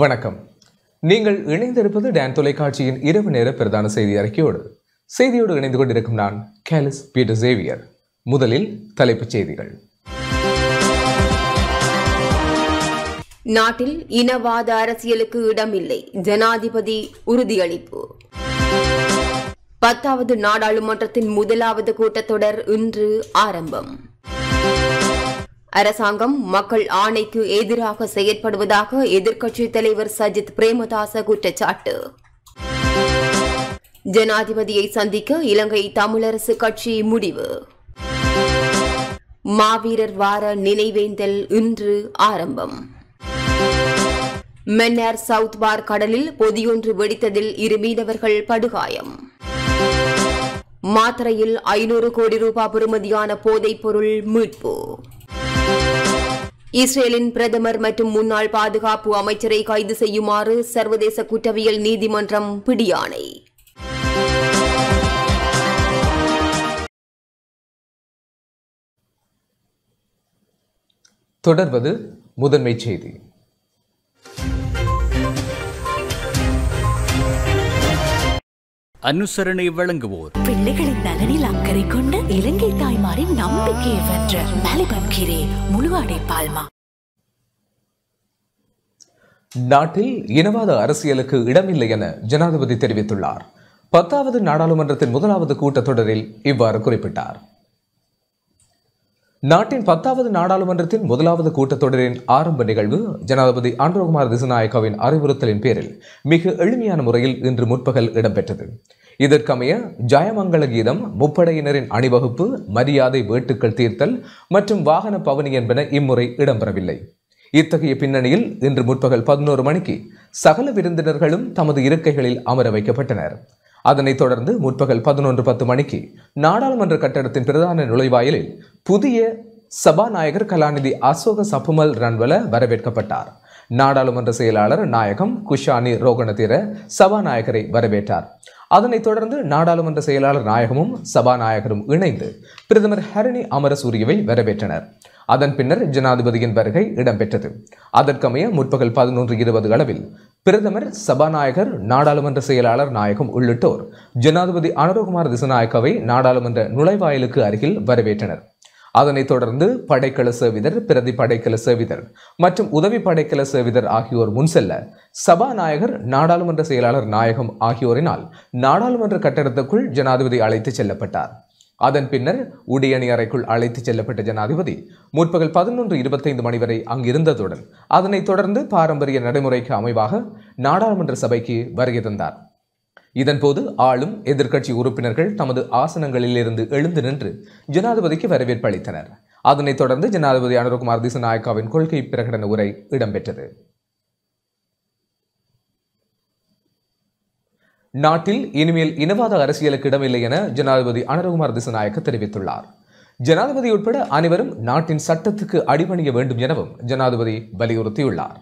வணக்கம் நீங்கள் இணைந்திருப்பது டேன் தொலைக்காட்சியின் இரவு நேர பிரதான செய்தி அறிக்கையோடு செய்தியோடு இணைந்து கொண்டிருக்கும் நான் கேலிஸ் பீட்டர் சேவியர் முதலில் தலைப்புச் செய்திகள் நாட்டில் இனவாத அரசியலுக்கு இடமில்லை ஜனாதிபதி உறுதியளிப்பு பத்தாவது நாடாளுமன்றத்தின் முதலாவது கூட்டத்தொடர் இன்று ஆரம்பம் அரசாங்கம் மக்கள் ஆணைக்கு எதிராக செயற்படுவதாக எதிர்க்கட்சித் தலைவர் சஜித் பிரேமதாச குற்றச்சாட்டு ஜனாதிபதியை சந்திக்க இலங்கை தமிழரசு கட்சி முடிவு மாவீரர் வார நினைவேந்தல் இன்று ஆரம்பம் மென்னார் சவுத் பார் கடலில் பொதியொன்று வெடித்ததில் இரு மீனவர்கள் படுகாயம் மாத்திரையில் ஐநூறு கோடி ரூபாய் பெறுமதியான போதைப் பொருள் மீட்பு இஸ்ரேலின் பிரதமர் மற்றும் முன்னாள் பாதுகாப்பு அமைச்சரை கைது செய்யுமாறு சர்வதேச குற்றவியல் நீதிமன்றம் பிடியாணை தொடர்வது முதன்மை செய்தி அனுசரணை வழங்குவோர் பிள்ளைகளின் நலனில் அக்கறை கொண்ட இலங்கை தாய்மாரின் நம்பிக்கையை வென்ற முழுவாடை பால்மா நாட்டில் இனவாத அரசியலுக்கு இடமில்லை என ஜனாதிபதி தெரிவித்துள்ளார் பத்தாவது நாடாளுமன்றத்தின் முதலாவது கூட்டத்தொடரில் இவ்வாறு குறிப்பிட்டார் நாட்டின் பத்தாவது நாடாளுமன்றத்தின் முதலாவது கூட்டத்தொடரின் ஆரம்ப நிகழ்வு ஜனாதிபதி அன்ரோகுமார் திசுநாயக்காவின் அறிவுறுத்தலின் பேரில் மிக எளிமையான முறையில் இன்று முற்பகல் இடம்பெற்றது இதற்கமைய ஜயமங்கல கீதம் முப்படையினரின் அணிவகுப்பு மரியாதை வேட்டுக்கள் தீர்த்தல் மற்றும் வாகன பவனி என்பன இம்முறை இடம்பெறவில்லை இத்தகைய பின்னணியில் இன்று முற்பகல் பதினோரு மணிக்கு சகல விருந்தினர்களும் தமது இருக்கைகளில் அமர வைக்கப்பட்டனர் அதனைத் தொடர்ந்து முற்பகல் பதினொன்று பத்து மணிக்கு நாடாளுமன்ற கட்டடத்தின் பிரதான நுழைவாயிலில் புதிய சபாநாயகர் கலாநிதி அசோக சப்புமல் ரன்வல வரவேற்கப்பட்டார் நாடாளுமன்ற செயலாளர் நாயகம் குஷானி ரோகணதீர சபாநாயகரை வரவேற்றார் அதனைத் தொடர்ந்து நாடாளுமன்ற செயலாளர் நாயகமும் சபாநாயகரும் இணைந்து பிரதமர் ஹரணி அமரசூரியவை வரவேற்றனர் அதன் பின்னர் ஜனாதிபதியின் வருகை இடம்பெற்றது அதற்கமைய முற்பகல் பதினொன்று இருபது அளவில் பிரதமர் சபாநாயகர் நாடாளுமன்ற செயலாளர் நாயகம் உள்ளிட்டோர் ஜனாதிபதி அனுரகுமார் திசநாயக்கவை நாடாளுமன்ற நுழைவாயிலுக்கு அருகில் வரவேற்றனர் அதனைத் தொடர்ந்து படைக்கல சேவிதர் பிரதி படைக்கல சேவிதர் மற்றும் உதவி படைக்கல சேவிதர் ஆகியோர் முன் செல்ல சபாநாயகர் நாடாளுமன்ற செயலாளர் நாயகம் ஆகியோரினால் நாடாளுமன்ற கட்டிடத்துக்குள் ஜனாதிபதி அழைத்து செல்லப்பட்டார் அதன் பின்னர் உடியணி அறைக்குள் அழைத்துச் செல்லப்பட்ட ஜனாதிபதி முற்பகல் பதினொன்று இருபத்தைந்து மணி வரை அங்கிருந்ததுடன் அதனைத் தொடர்ந்து பாரம்பரிய நடைமுறைக்கு அமைவாக நாடாளுமன்ற சபைக்கு வருகை தந்தார் இதன்போது ஆளும் எதிர்க்கட்சி உறுப்பினர்கள் தமது ஆசனங்களில் இருந்து எழுந்து நின்று ஜனாதிபதிக்கு வரவேற்பு அளித்தனர் அதனைத் தொடர்ந்து ஜனாதிபதி அனுரகுமார் திசநாயக்காவின் கொள்கை பிரகடன உரை இடம்பெற்றது நாட்டில் இனிமேல் இனவாத அரசியலுக்கு இடமில்லை என ஜனாதிபதி அனுரகுமார் திசநாயக்க தெரிவித்துள்ளார் ஜனாதிபதி உட்பட அனைவரும் நாட்டின் சட்டத்துக்கு அடிபணிய வேண்டும் எனவும் ஜனாதிபதி வலியுறுத்தியுள்ளார்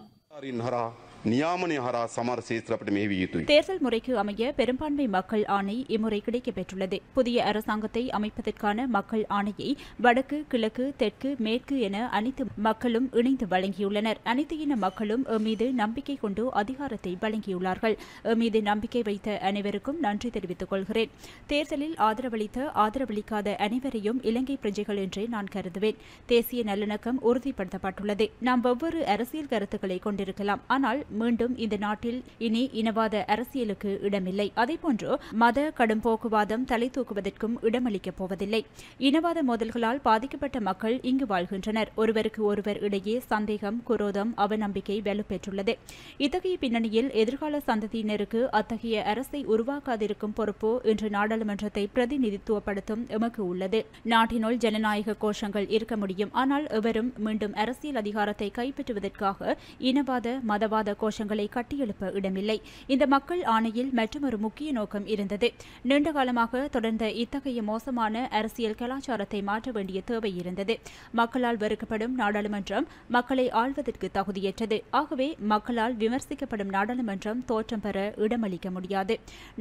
நியாமன சமர சேஸ்திரப்பட்டு மேவி தேர்தல் முறைக்கு அமைய பெரும்பான்மை மக்கள் ஆணை இம்முறை கிடைக்கப்பெற்றுள்ளது புதிய அரசாங்கத்தை அமைப்பதற்கான மக்கள் ஆணையை வடக்கு கிழக்கு தெற்கு மேற்கு என அனைத்து மக்களும் இணைந்து வழங்கியுள்ளனர் அனைத்து இன மக்களும் மீது நம்பிக்கை கொண்டு அதிகாரத்தை வழங்கியுள்ளார்கள் மீது நம்பிக்கை வைத்த அனைவருக்கும் நன்றி தெரிவித்துக் கொள்கிறேன் தேர்தலில் ஆதரவளித்த ஆதரவளிக்காத அனைவரையும் இலங்கை பிரஜைகள் என்றே நான் கருதுவேன் தேசிய நல்லிணக்கம் உறுதிப்படுத்தப்பட்டுள்ளது நாம் ஒவ்வொரு அரசியல் கருத்துக்களை கொண்டிருக்கலாம் ஆனால் மீண்டும் இந்த நாட்டில் இனி இனவாத அரசியலுக்கு இடமில்லை அதேபோன்று மத கடும் போக்குவாதம் தலை தூக்குவதற்கும் இடமளிக்கப் போவதில்லை இனவாத மோதல்களால் பாதிக்கப்பட்ட மக்கள் இங்கு வாழ்கின்றனர் ஒருவருக்கு ஒருவர் இடையே சந்தேகம் குரோதம் அவநம்பிக்கை வலுப்பெற்றுள்ளது இத்தகைய பின்னணியில் எதிர்கால சந்ததியினருக்கு அத்தகைய அரசை உருவாக்காதிருக்கும் பொறுப்பு இன்று நாடாளுமன்றத்தை பிரதிநிதித்துவப்படுத்தும் எமக்கு உள்ளது நாட்டினுள் ஜனநாயக கோஷங்கள் இருக்க முடியும் ஆனால் எவரும் மீண்டும் அரசியல் அதிகாரத்தை கைப்பற்றுவதற்காக இனவாத மதவாத கோஷங்களை கட்டியெழுப்ப இடமில்லை இந்த மக்கள் ஆணையில் மற்றொரு முக்கிய நோக்கம் இருந்தது நீண்டகாலமாக தொடர்ந்த இத்தகைய மோசமான அரசியல் கலாச்சாரத்தை மாற்ற வேண்டிய தேவை இருந்தது மக்களால் வெறுக்கப்படும் நாடாளுமன்றம் மக்களை ஆள்வதற்கு தகுதியற்றது ஆகவே மக்களால் விமர்சிக்கப்படும் நாடாளுமன்றம் தோற்றம் பெற இடமளிக்க முடியாது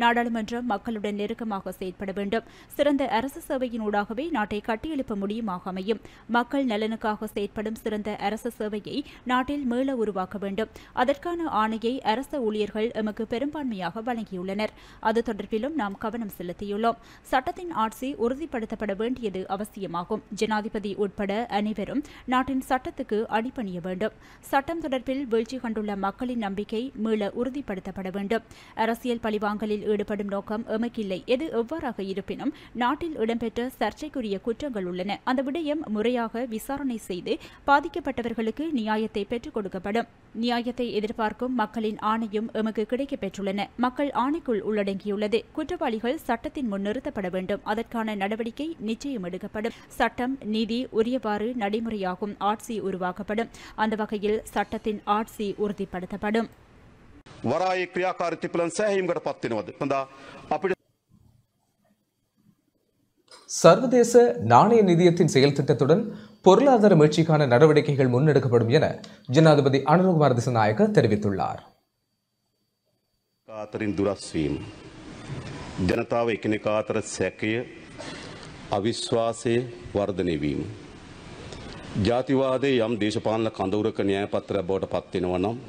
நாடாளுமன்றம் மக்களுடன் நெருக்கமாக செயல்பட வேண்டும் சிறந்த அரசு சேவையினூடாகவே நாட்டை கட்டியெழுப்ப முடியுமாக அமையும் மக்கள் நலனுக்காக செயற்படும் சிறந்த அரசு சேவையை நாட்டில் மீள உருவாக்க வேண்டும் அதற்கான இதற்கான ஆணையை அரச ஊழியர்கள் எமக்கு பெரும்பான்மையாக வழங்கியுள்ளனர் அது தொடர்பிலும் நாம் கவனம் செலுத்தியுள்ளோம் சட்டத்தின் ஆட்சி உறுதிப்படுத்தப்பட வேண்டியது அவசியமாகும் ஜனாதிபதி உட்பட அனைவரும் நாட்டின் சட்டத்துக்கு அடிபணிய வேண்டும் சட்டம் தொடர்பில் வீழ்ச்சி கண்டுள்ள மக்களின் நம்பிக்கை மீள உறுதிப்படுத்தப்பட வேண்டும் அரசியல் பழிவாங்கலில் ஈடுபடும் நோக்கம் எமக்கில்லை எது எவ்வாறாக இருப்பினும் நாட்டில் இடம்பெற்ற சர்ச்சைக்குரிய குற்றங்கள் உள்ளன அந்த விடயம் முறையாக விசாரணை செய்து பாதிக்கப்பட்டவர்களுக்கு நியாயத்தை பெற்றுக் கொடுக்கப்படும் நியாயத்தை எதிர்ப்பு எதிர்பார்க்கும் மக்களின் ஆணையும் எமக்கு கிடைக்கப் பெற்றுள்ளன மக்கள் ஆணைக்குள் உள்ளடங்கியுள்ளது குற்றவாளிகள் சட்டத்தின் முன் நிறுத்தப்பட வேண்டும் அதற்கான நடவடிக்கை நிச்சயம் எடுக்கப்படும் சட்டம் நீதி உரியவாறு நடைமுறையாகும் ஆட்சி உருவாக்கப்படும் அந்த வகையில் சட்டத்தின் ஆட்சி உறுதிப்படுத்தப்படும் சர்வதேச நாணய நிதியத்தின் செயல் திட்டத்துடன் பொருளாதார மீழ்ச்சிக்கான நடவடிக்கைகள் முன்னெடுக்கப்படும் என ஜனாதிபதி அனுரகுமார் திசநாயக்க தெரிவித்துள்ளார் කාතරින් දුරස්වීම. ජනතාව එකනෙකා අතර සැකය අවිශ්වාසය වර්ධනයවීම. ජාතිවාදේ යම් දේශපාලන කඳවුරක න්‍යය පත්‍ර බවට පත්වෙනව නම්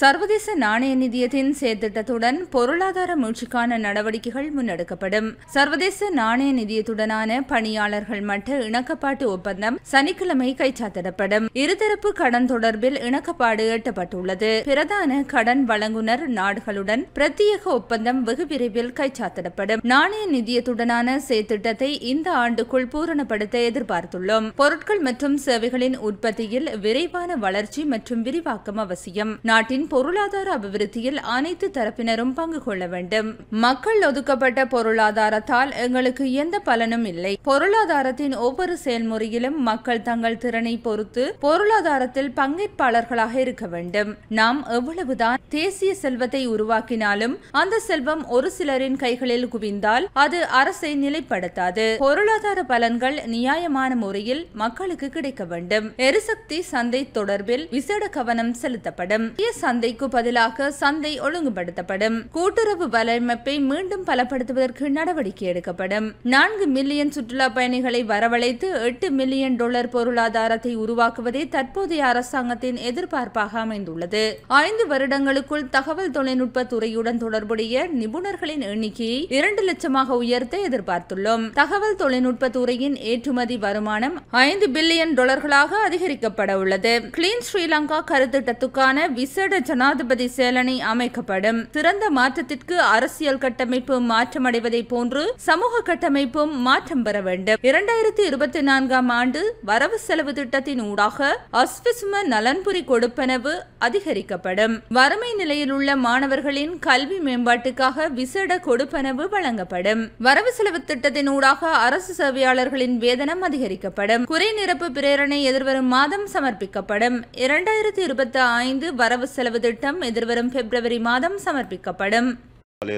சர்வதேச நாணய நிதியத்தின் செயற்திட்டத்துடன் பொருளாதார மீழ்ச்சிக்கான நடவடிக்கைகள் முன்னெடுக்கப்படும் சர்வதேச நாணய நிதியத்துடனான பணியாளர்கள் மட்ட இணக்கப்பாட்டு ஒப்பந்தம் சனிக்கிழமை கைச்சாத்திடப்படும் இருதரப்பு கடன் தொடர்பில் இணக்கப்பாடு எட்டப்பட்டுள்ளது பிரதான கடன் வழங்குனர் நாடுகளுடன் பிரத்யேக ஒப்பந்தம் வெகு விரைவில் கைச்சாத்திடப்படும் நாணய நிதியத்துடனான செயற்திட்டத்தை இந்த ஆண்டுக்குள் பூரணப்படுத்த எதிர்பார்த்துள்ளோம் பொருட்கள் மற்றும் சேவைகளின் உற்பத்தியில் விரைவான வளர்ச்சி மற்றும் விரிவாக விரிவாக்கம் அவசியம் நாட்டின் பொருளாதார அபிவிருத்தியில் அனைத்து தரப்பினரும் பங்கு கொள்ள வேண்டும் மக்கள் ஒதுக்கப்பட்ட பொருளாதாரத்தால் எங்களுக்கு எந்த பலனும் இல்லை பொருளாதாரத்தின் ஒவ்வொரு செயல்முறையிலும் மக்கள் தங்கள் திறனை பொறுத்து பொருளாதாரத்தில் பங்கேற்பாளர்களாக இருக்க வேண்டும் நாம் எவ்வளவுதான் தேசிய செல்வத்தை உருவாக்கினாலும் அந்த செல்வம் ஒரு சிலரின் கைகளில் குவிந்தால் அது அரசை நிலைப்படுத்தாது பொருளாதார பலன்கள் நியாயமான முறையில் மக்களுக்கு கிடைக்க வேண்டும் எரிசக்தி சந்தை தொடர்பில் விசேட கவனம் கவனம் செலுத்தப்படும் சந்தைக்கு பதிலாக சந்தை ஒழுங்குபடுத்தப்படும் கூட்டுறவு வலையமைப்பை மீண்டும் பலப்படுத்துவதற்கு நடவடிக்கை எடுக்கப்படும் நான்கு மில்லியன் சுற்றுலா பயணிகளை வரவழைத்து எட்டு மில்லியன் டாலர் பொருளாதாரத்தை உருவாக்குவதே தற்போதைய அரசாங்கத்தின் எதிர்பார்ப்பாக அமைந்துள்ளது ஐந்து வருடங்களுக்குள் தகவல் தொழில்நுட்ப துறையுடன் தொடர்புடைய நிபுணர்களின் எண்ணிக்கையை இரண்டு லட்சமாக உயர்த்த எதிர்பார்த்துள்ளோம் தகவல் தொழில்நுட்ப துறையின் ஏற்றுமதி வருமானம் ஐந்து பில்லியன் டாலர்களாக அதிகரிக்கப்பட உள்ளது கிளீன் ஸ்ரீலங்கா கருத்து திட்டத்துக்கான விசேட ஜனாதிபதி சேலனை அமைக்கப்படும் திறந்த மாற்றத்திற்கு அரசியல் கட்டமைப்பு மாற்றமடைவதை போன்று சமூக கட்டமைப்பும் மாற்றம் பெற வேண்டும் இரண்டாயிரத்தி இருபத்தி நான்காம் ஆண்டு வரவு செலவு திட்டத்தின் ஊடாக அஸ்விசும நலன்புரி கொடுப்பனவு அதிகரிக்கப்படும் வறுமை நிலையில் உள்ள மாணவர்களின் கல்வி மேம்பாட்டுக்காக விசேட கொடுப்பனவு வழங்கப்படும் வரவு செலவு திட்டத்தின் ஊடாக அரசு சேவையாளர்களின் வேதனம் அதிகரிக்கப்படும் குறை நிரப்பு பிரேரணை எதிர்வரும் மாதம் சமர்ப்பிக்கப்படும் இரண்டாயிரத்தி இருபத்தி இருபத்து ஐந்து வரவு செலவு திட்டம் எதிர்வரும் பிப்ரவரி மாதம் சமர்ப்பிக்கப்படும்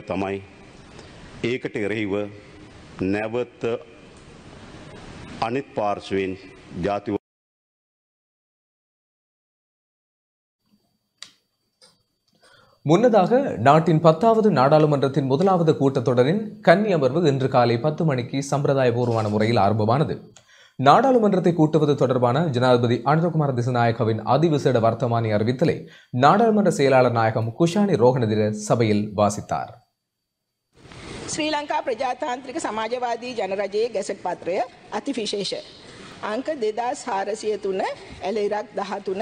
තමයි ඒකට එරෙහිව නැවත අනිත් පාර්ශවෙන් ජාතිව முன்னதாக நாட்டின் பத்தாவது நாடாளுமன்றத்தின் முதலாவது கூட்டத்தொடரின் கன்னி அமர்வு இன்று காலை பத்து மணிக்கு சம்பிரதாயபூர்வமான முறையில் ஆரம்பமானது நாடாளுமன்றத்தை கூட்டுவது தொடர்பான ஜனாதிபதி அனந்தகுமார் திசநாயகவின் அதிவிசேட வர்த்தமானி அறிவித்தலை நாடாளுமன்ற செயலாளர் நாயகம் குஷானி ரோகணதிர சபையில் வாசித்தார் ශ්‍රීලංකා ප්‍රජාතාන්ත්‍රික සමාජවාදී ජනරජයේ ගැසට් පත්‍රය අතිවිශේෂ. අංක දෙදස් හාරසිය තුන ඇලෙරක් දහතුන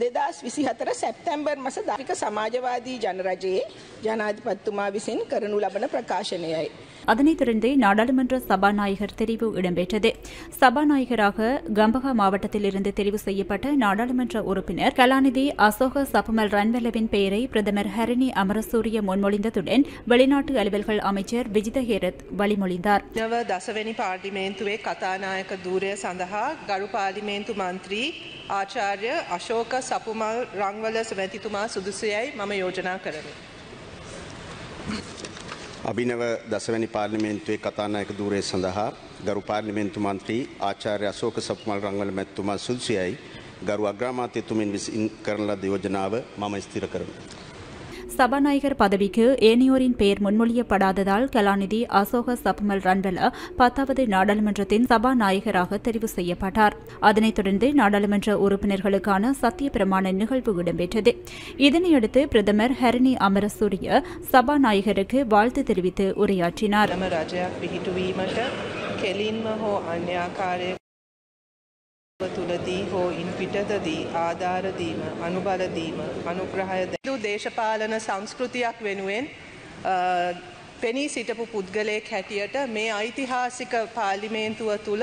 දෙදස් විසි හතර සැප්තැම්බර් මස ධරික සමාජවාදී ජනරජයේ ජනාධිපත්තුමා විසින් කරනු ලබන பிரகாசனையை அதனைத் தொடர்ந்து நாடாளுமன்ற சபாநாயகர் தெரிவு இடம்பெற்றது சபாநாயகராக கம்பகா மாவட்டத்திலிருந்து தெரிவு செய்யப்பட்ட நாடாளுமன்ற உறுப்பினர் கலாநிதி அசோக சபமல் ரன்வெல்லவின் பெயரை பிரதமர் ஹரிணி அமரசூரிய முன்மொழிந்ததுடன் வெளிநாட்டு அலுவல்கள் அமைச்சர் விஜித ஹேரத் வழிமொழிந்தார் தசவனி பார்லிமேந்துவே கதாநாயக தூரே சந்தகா கரு பார்லிமேந்து மந்திரி ஆச்சாரிய அசோக் ශෝක සපුමල් රංවල සමැතිතුමා සුදුසුයයි මම යෝජනා කරමි. අභිනව දසවැනි පාර්ලිමේන්තුවේ කතානායක ධූරය සඳහා ගරු පාර්ලිමේන්තු මන්ත්‍රී ආචාර්ය අශෝක සපුමල් රංවල මැතිතුමා සුදුසුයයි ගරු අග්‍රාමාත්‍යතුමින් විසින් කරන ලද යෝජනාව මම ස්ථිර කරමි. சபாநாயகர் பதவிக்கு ஏனையோரின் பெயர் முன்மொழியப்படாததால் கலாநிதி அசோக சப்மல் ரன்பல பத்தாவது நாடாளுமன்றத்தின் சபாநாயகராக தெரிவு செய்யப்பட்டார் அதனைத் தொடர்ந்து நாடாளுமன்ற உறுப்பினர்களுக்கான சத்திய பிரமாண நிகழ்வு இடம்பெற்றது இதனையடுத்து பிரதமர் ஹரணி அமரசூரிய சபாநாயகருக்கு வாழ்த்து தெரிவித்து உரையாற்றினார் තුලදී හෝ ඉන් පිටතදී ආධාර දීම, අනුග්‍රහය සුළු දේශපාලන සංස්කෘතියක් වෙනුවෙන් පෙනී සිටපු පුද්ගලයෙක් හැටියට මේ ඓතිහාසික පාර්ලිමේන්තුව තුළ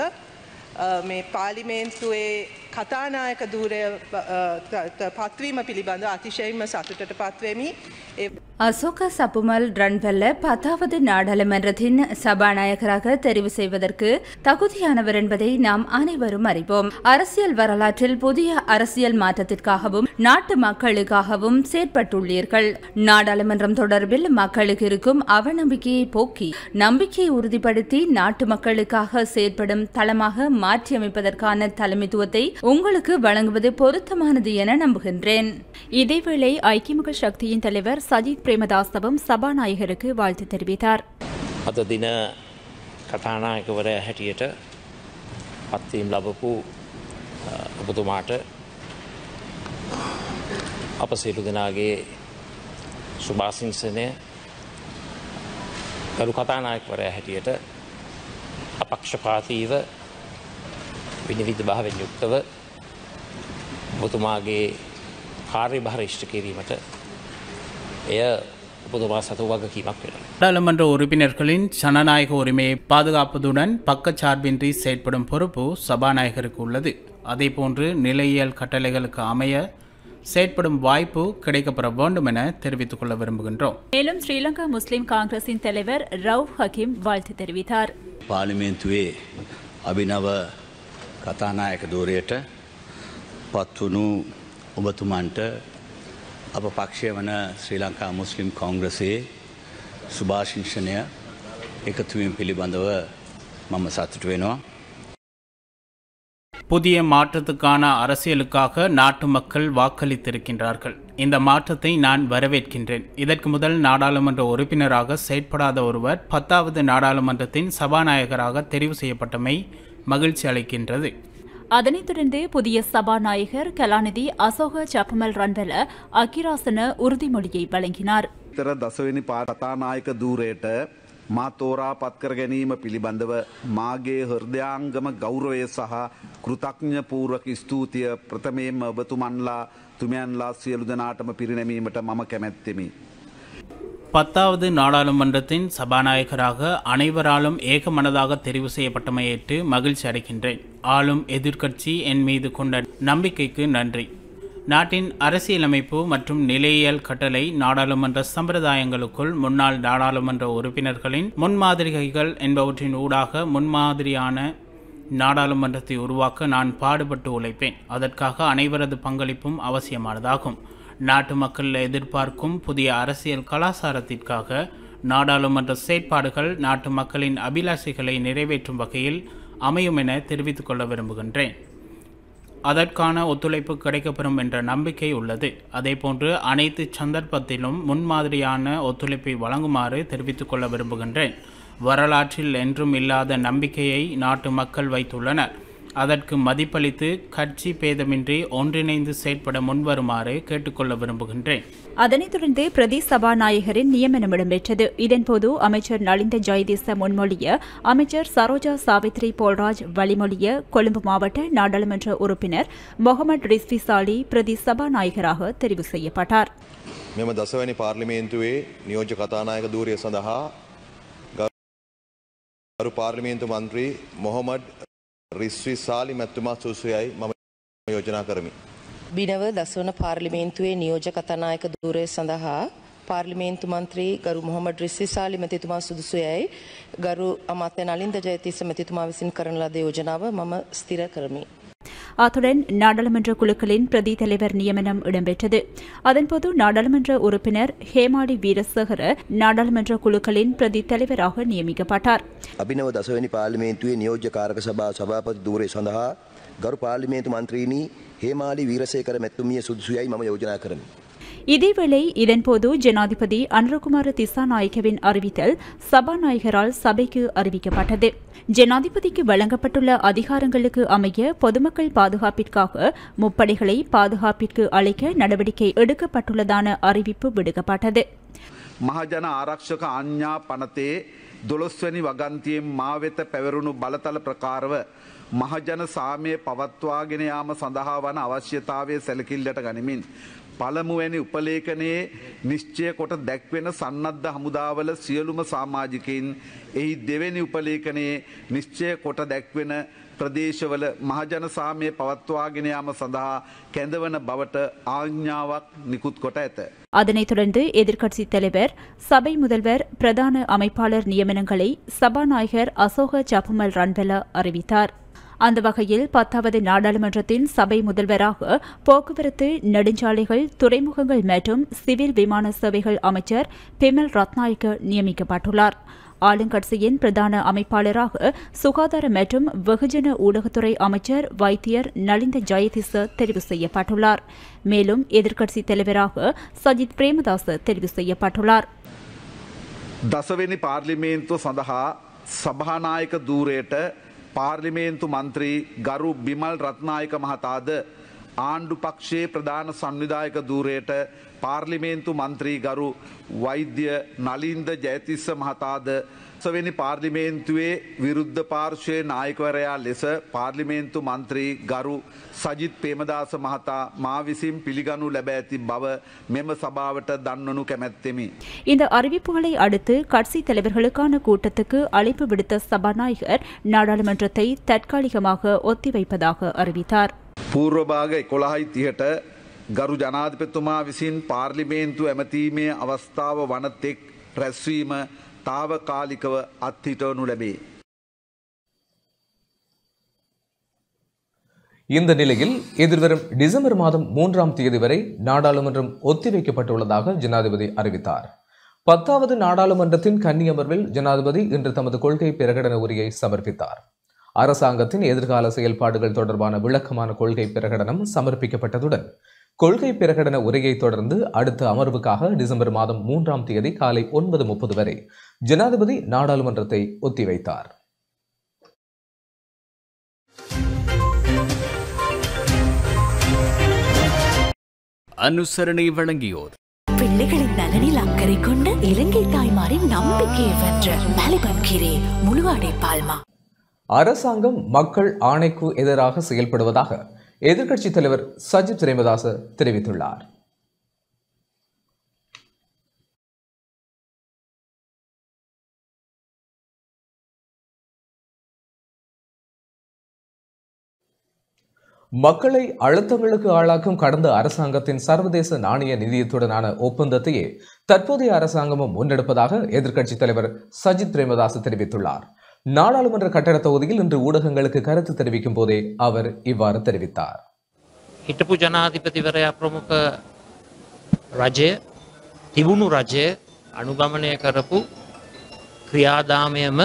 මේ පාර්ලිමේන්තුවේ කතානායක දූරය පත්වීම පිළිබඳ අතිශයම සතුටට පත්වමි. அசோக சப்புமல் ரன்வெல்ல பத்தாவது நாடாளுமன்றத்தின் சபாநாயகராக தெரிவு செய்வதற்கு தகுதியானவர் என்பதை நாம் அனைவரும் அறிவோம் அரசியல் வரலாற்றில் புதிய அரசியல் மாற்றத்திற்காகவும் நாட்டு மக்களுக்காகவும் செயற்பட்டுள்ளீர்கள் நாடாளுமன்றம் தொடர்பில் மக்களுக்கு இருக்கும் அவநம்பிக்கையை போக்கி நம்பிக்கையை உறுதிப்படுத்தி நாட்டு மக்களுக்காக செயற்படும் தளமாக மாற்றியமைப்பதற்கான தலைமைத்துவத்தை உங்களுக்கு வழங்குவது பொருத்தமானது என நம்புகின்றேன் இதேவேளை ஐக்கிய மக்கள் சக்தியின் தலைவர் சஜித் பிரேமதாசவும் சபாநாயகருக்கு வாழ்த்து தெரிவித்தார் අද දින කතානායකවරයා හැටියට පත්වීම් ලබපු ඔබතුමාට අප සියලු දෙනාගේ සුභාසිංසනය ගරු කතානායකවරයා හැටියට අපක්ෂපාතීව විනිවිධ භාවෙන් යුක්තව ඔබතුමාගේ භාර ෂ්ට කිරීමට එය කලින් நாடாளுமன்ற உறுப்பினர்களின் ஜனநாயக පක්ක பாதுகாப்பதுடன் සේට්පඩම් செயற்படும் பொறுப்பு சபாநாயகருக்கு உள்ளது போன்று நிலையியல் கட்டளைகளுக்கு அமைய செயற்படும் வாய்ப்பு கிடைக்கப்பெற வேண்டும் என தெரிவித்துக் கொள்ள விரும்புகின்றோம் மேலும் ஸ்ரீலங்கா முஸ்லிம் காங்கிரசின் தலைவர் ரவ் ஹக்கீம் வாழ்த்து தெரிவித்தார் பார்லிமெண்ட் அபிநவ කතානායක ධූරයට පත්වුණු ඔබතුමන්ට අප පක්ෂය වන ශ්‍රී ලංකා මුස්ලිම් කොංග්‍රසේ සුභාශිංෂණය එකතුවම් පිළිබඳව මම සතුට වෙනවා. புதிய மாற்றத்துக்கான அரசியலுக்காக நாட்டு மக்கள் வாக்களித்திருக்கின்றார்கள் இந்த மாற்றத்தை நான் வரவேற்கின்றேன் இதற்கு முதல் நாடாளுமன்ற உறுப்பினராக செயற்படாத ஒருவர் பத்தாவது நாடாளுமன்றத்தின் சபாநாயகராக தெரிவு செய்யப்பட்டமை மகிழ்ச்சி அளிக்கின்றது அதனைத் தொடர்ந்து புதிய சபாநாயகர் கலாநிதி அசோக சப்பமல் ரன்வெல அக்கிராசன உறுதிமொழியை வழங்கினார் දසවෙනි කතානායක දූරයට මා තෝරා පත්කර ගැනීම පිළිබඳව මාගේ හෘදයාංගම ගෞරවය සහ කෘතඥ පූර්වක ස්තුතිය ප්‍රථමයෙන්ම ඔබතුමන්ලා තුමයන්ලා සියලු දෙනාටම පිරිනැමීමට මම කැමැත්තෙමි. பத்தாவது நாடாளுமன்றத்தின் சபாநாயகராக அனைவராலும் ஏகமனதாக தெரிவு செய்யப்பட்டமையேற்று மகிழ்ச்சி அடைகின்றேன் ஆளும் எதிர்க்கட்சி என் மீது கொண்ட நம்பிக்கைக்கு நன்றி நாட்டின் அரசியலமைப்பு மற்றும் நிலையியல் கட்டளை நாடாளுமன்ற சம்பிரதாயங்களுக்குள் முன்னாள் நாடாளுமன்ற உறுப்பினர்களின் முன்மாதிரிகைகள் என்பவற்றின் ஊடாக முன்மாதிரியான நாடாளுமன்றத்தை உருவாக்க நான் பாடுபட்டு உழைப்பேன் அதற்காக அனைவரது பங்களிப்பும் அவசியமானதாகும் நாட்டு மக்கள் எதிர்பார்க்கும் புதிய அரசியல் கலாச்சாரத்திற்காக நாடாளுமன்ற செயற்பாடுகள் நாட்டு மக்களின் அபிலாஷைகளை நிறைவேற்றும் வகையில் அமையும் என தெரிவித்துக் கொள்ள விரும்புகின்றேன் அதற்கான ஒத்துழைப்பு கிடைக்கப்பெறும் என்ற நம்பிக்கை உள்ளது அதேபோன்று அனைத்து சந்தர்ப்பத்திலும் முன்மாதிரியான ஒத்துழைப்பை வழங்குமாறு தெரிவித்துக் கொள்ள விரும்புகின்றேன் வரலாற்றில் என்றும் இல்லாத நம்பிக்கையை நாட்டு மக்கள் வைத்துள்ளனர் அதற்கு மதிப்பளித்து கட்சி பேதமின்றி ஒன்றிணைந்து செயற்பட முன்வருமாறு கேட்டுக்கொள்ள விரும்புகின்றேன் அதனைத் தொடர்ந்து பிரதி சபாநாயகரின் நியமனம் இடம்பெற்றது இதன்போது அமைச்சர் நளிந்த ஜெயதீச முன்மொழிய அமைச்சர் சரோஜா சாவித்ரி போல்ராஜ் வழிமொழிய கொழும்பு மாவட்ட நாடாளுமன்ற உறுப்பினர் முகமது ரிஸ்வி சாலி பிரதி சபாநாயகராக தெரிவு செய்யப்பட்டார் මෙම දසවැනි පාර්ලිමේන්තුවේ නියෝජ කතානායක දූරය සඳහා ගරු පාර්ලිමේන්තු රිස්වී සාලි මැත්තුමා සූසුයයි මම යෝජනා කරමි. බිනව දසවන පාර්ලිමේන්තුවේ නියෝජ කතනායක දූරය සඳහා පාර්ලිමේන්තු මන්ත්‍රී ගරු මොහමඩ රිස්සි සාලි මැතිතුමා සුදුසුයයි ගරු අමාත්‍ය නලින්ද ජයතිස්ස මැතිතුමා විසින් කරන ලද යෝජනාව මම ස්ථිර කරමි. அத்துடன் நாடாளுமன்ற குழுக்களின் பிரதி தலைவர் நியமனம் இடம்பெற்றது அதன்போது நாடாளுமன்ற உறுப்பினர் ஹேமாடி வீரசேகர நாடாளுமன்ற குழுக்களின் பிரதி தலைவராக நியமிக்கப்பட்டார் அபினவ தசவனி பார்லிமேன்துவே நியோஜ்ய காரக சபா சபாபதி தூரை சந்தா ගරු පාර්ලිමේන්තු මන්ත්‍රීනි හේමාලි වීරසේකර මැතිතුමිය සුදුසුයයි මම යෝජනා இதேவேளை இதன்போது ஜனாதிபதி அனுரகுமார நாயகவின் அறிவித்தல் சபாநாயகரால் சபைக்கு அறிவிக்கப்பட்டது ஜனாதிபதிக்கு வழங்கப்பட்டுள்ள அதிகாரங்களுக்கு அமைய பொதுமக்கள் பாதுகாப்பிற்காக முப்படைகளை பாதுகாப்பிற்கு அழைக்க நடவடிக்கை எடுக்கப்பட்டுள்ளதான அறிவிப்பு விடுக்கப்பட்டது මහජන ආරක්ෂක අඥ්ඥා පනතේ දොළොස්වැනි වගන්තියෙන් මා වෙත පැවරුණු බලතල ප්‍රකාරව මහජන සාමය පවත්වාගෙන යාම සඳහා වන අවශ්‍යතාවය සැලකිල්ලට ගනිමින් පළමුවැනි උපලේඛනයේ නිශ්චය කොට දැක්වෙන සන්නද්ධ හමුදාවල සියලුම සමාජිකයින් එහි දෙවැනි උපලේඛනයේ නිශ්චය කොට දැක්වෙන ප්‍රදේශවල මහජන සාමය පවත්වාගෙන යාම සඳහා කැඳවන බවට ආඥාවක් නිකුත් කොට ඇත. அதனைத் தொடர்ந்து எதிர்க்கட்சி தலைவர் சபை முதல்வர் பிரதான அமைப்பாளர் நியமனங்களை சபாநாயகர் அசோக ஜபுமல் ரன்வெல அறிவித்தார் அந்த வகையில் பத்தாவது நாடாளுமன்றத்தின் சபை முதல்வராக போக்குவரத்து நெடுஞ்சாலைகள் துறைமுகங்கள் மற்றும் சிவில் விமான சேவைகள் அமைச்சர் பிமல் ரத்நாயக்க நியமிக்கப்பட்டுள்ளார் ஆளுங்கட்சியின் பிரதான அமைப்பாளராக சுகாதார மற்றும் வெகுஜன ஊடகத்துறை அமைச்சர் வைத்தியர் நலிந்த ஜெயதிச தெரிவு செய்யப்பட்டுள்ளார் மேலும் எதிர்க்கட்சி தலைவராக சஜித் பிரேமதாச தெரிவு செய்யப்பட்டுள்ளார் தசவெனி பார்லிமேன்තු සඳහා சபாநாயக දූරයට පාර්ලිමේන්තු මන්ත්‍රී ගරු බිමල් රත්නායක මහතාද ආණ්ඩු පක්ෂයේ ප්‍රධාන සංවිධායක දූරයට පාර්ලිමේන්තු මන්ත්‍රී ගරු වෛද්‍ය නලින්ද ජයතිස්ස මහතාද සවෙනි පාර්ලිමේන්තුවේ විරුද්ධ පාර්ශවයේ නායකවරයා ලෙස පාර්ලිමේන්තු මන්ත්‍රී ගරු සජිත් ප්‍රේමදාස මහතා මා විසින් පිළිගනු ලැබ ඇති බව මෙම சபாවට දන්වනු කැමැත්තෙමි. இந்த அறிவிப்புகளை அடுத்து கட்சி தலைவர்களுக்கான கூட்டத்துக்கு அழைப்பு விடுத்த சபாநாயகர் நாடாளுமன்றத்தை தற்காலிகமாக ஒத்திவைப்பதாக அறிவித்தார். පූර්වභාග 11:30ට ගරු ජනාධිපතිතුමා විසින් පාර්ලිමේන්තු ඇමතීමේ අවස්ථාව වනතෙක් රැස්වීම ලැබේ. இந்த நிலையில் எதிர்வரும் டிசம்பர் மாதம் மூன்றாம் தேதி வரை நாடாளுமன்றம் ஒத்திவைக்கப்பட்டுள்ளதாக ஜனாதிபதி அறிவித்தார் பத்தாவது நாடாளுமன்றத்தின் கன்னி அமர்வில் ஜனாதிபதி இன்று தமது கொள்கை பிரகடன உரையை சமர்ப்பித்தார் அரசாங்கத்தின் எதிர்கால செயல்பாடுகள் தொடர்பான விளக்கமான கொள்கை பிரகடனம் சமர்ப்பிக்கப்பட்டதுடன் கொள்கை பிரகடன உரையை தொடர்ந்து அடுத்த அமர்வுக்காக டிசம்பர் மாதம் மூன்றாம் தேதி காலை ஒன்பது முப்பது வரை ஜனாதிபதி நாடாளுமன்றத்தை ஒத்திவைத்தார் அனுசரணை வழங்கியோர் பிள்ளைகளின் நலனில் அக்கறை கொண்ட இலங்கை தாய்மாரின் நம்பிக்கையை வென்ற முழுவாடை பால்மா அரசாங்கம் மக்கள் ஆணைக்கு எதிராக செயல்படுவதாக எதிர்க்கட்சித் தலைவர் சஜித் பிரேமதாச தெரிவித்துள்ளார் மக்களை அழுத்தங்களுக்கு ஆளாக்கும் கடந்த அரசாங்கத்தின் சர்வதேச நாணய நிதியத்துடனான ஒப்பந்தத்தையே தற்போதைய அரசாங்கமும் முன்னெடுப்பதாக எதிர்க்கட்சித் தலைவர் சஜித் பிரேமதாஸ் தெரிவித்துள்ளார் நாடாளுமன்ற கட்டட தொகுதியில் இன்று ஊடகங்களுக்கு கருத்து தெரிவிக்கும் போதே அவர் இவ்வாறு தெரிவித்தார் ஜனாதிபதி ජනාධිපතිවරයා ප්‍රමුඛ රජය තිබුණු රජය அனுகமனே කරපු ක්‍රියාදාමයම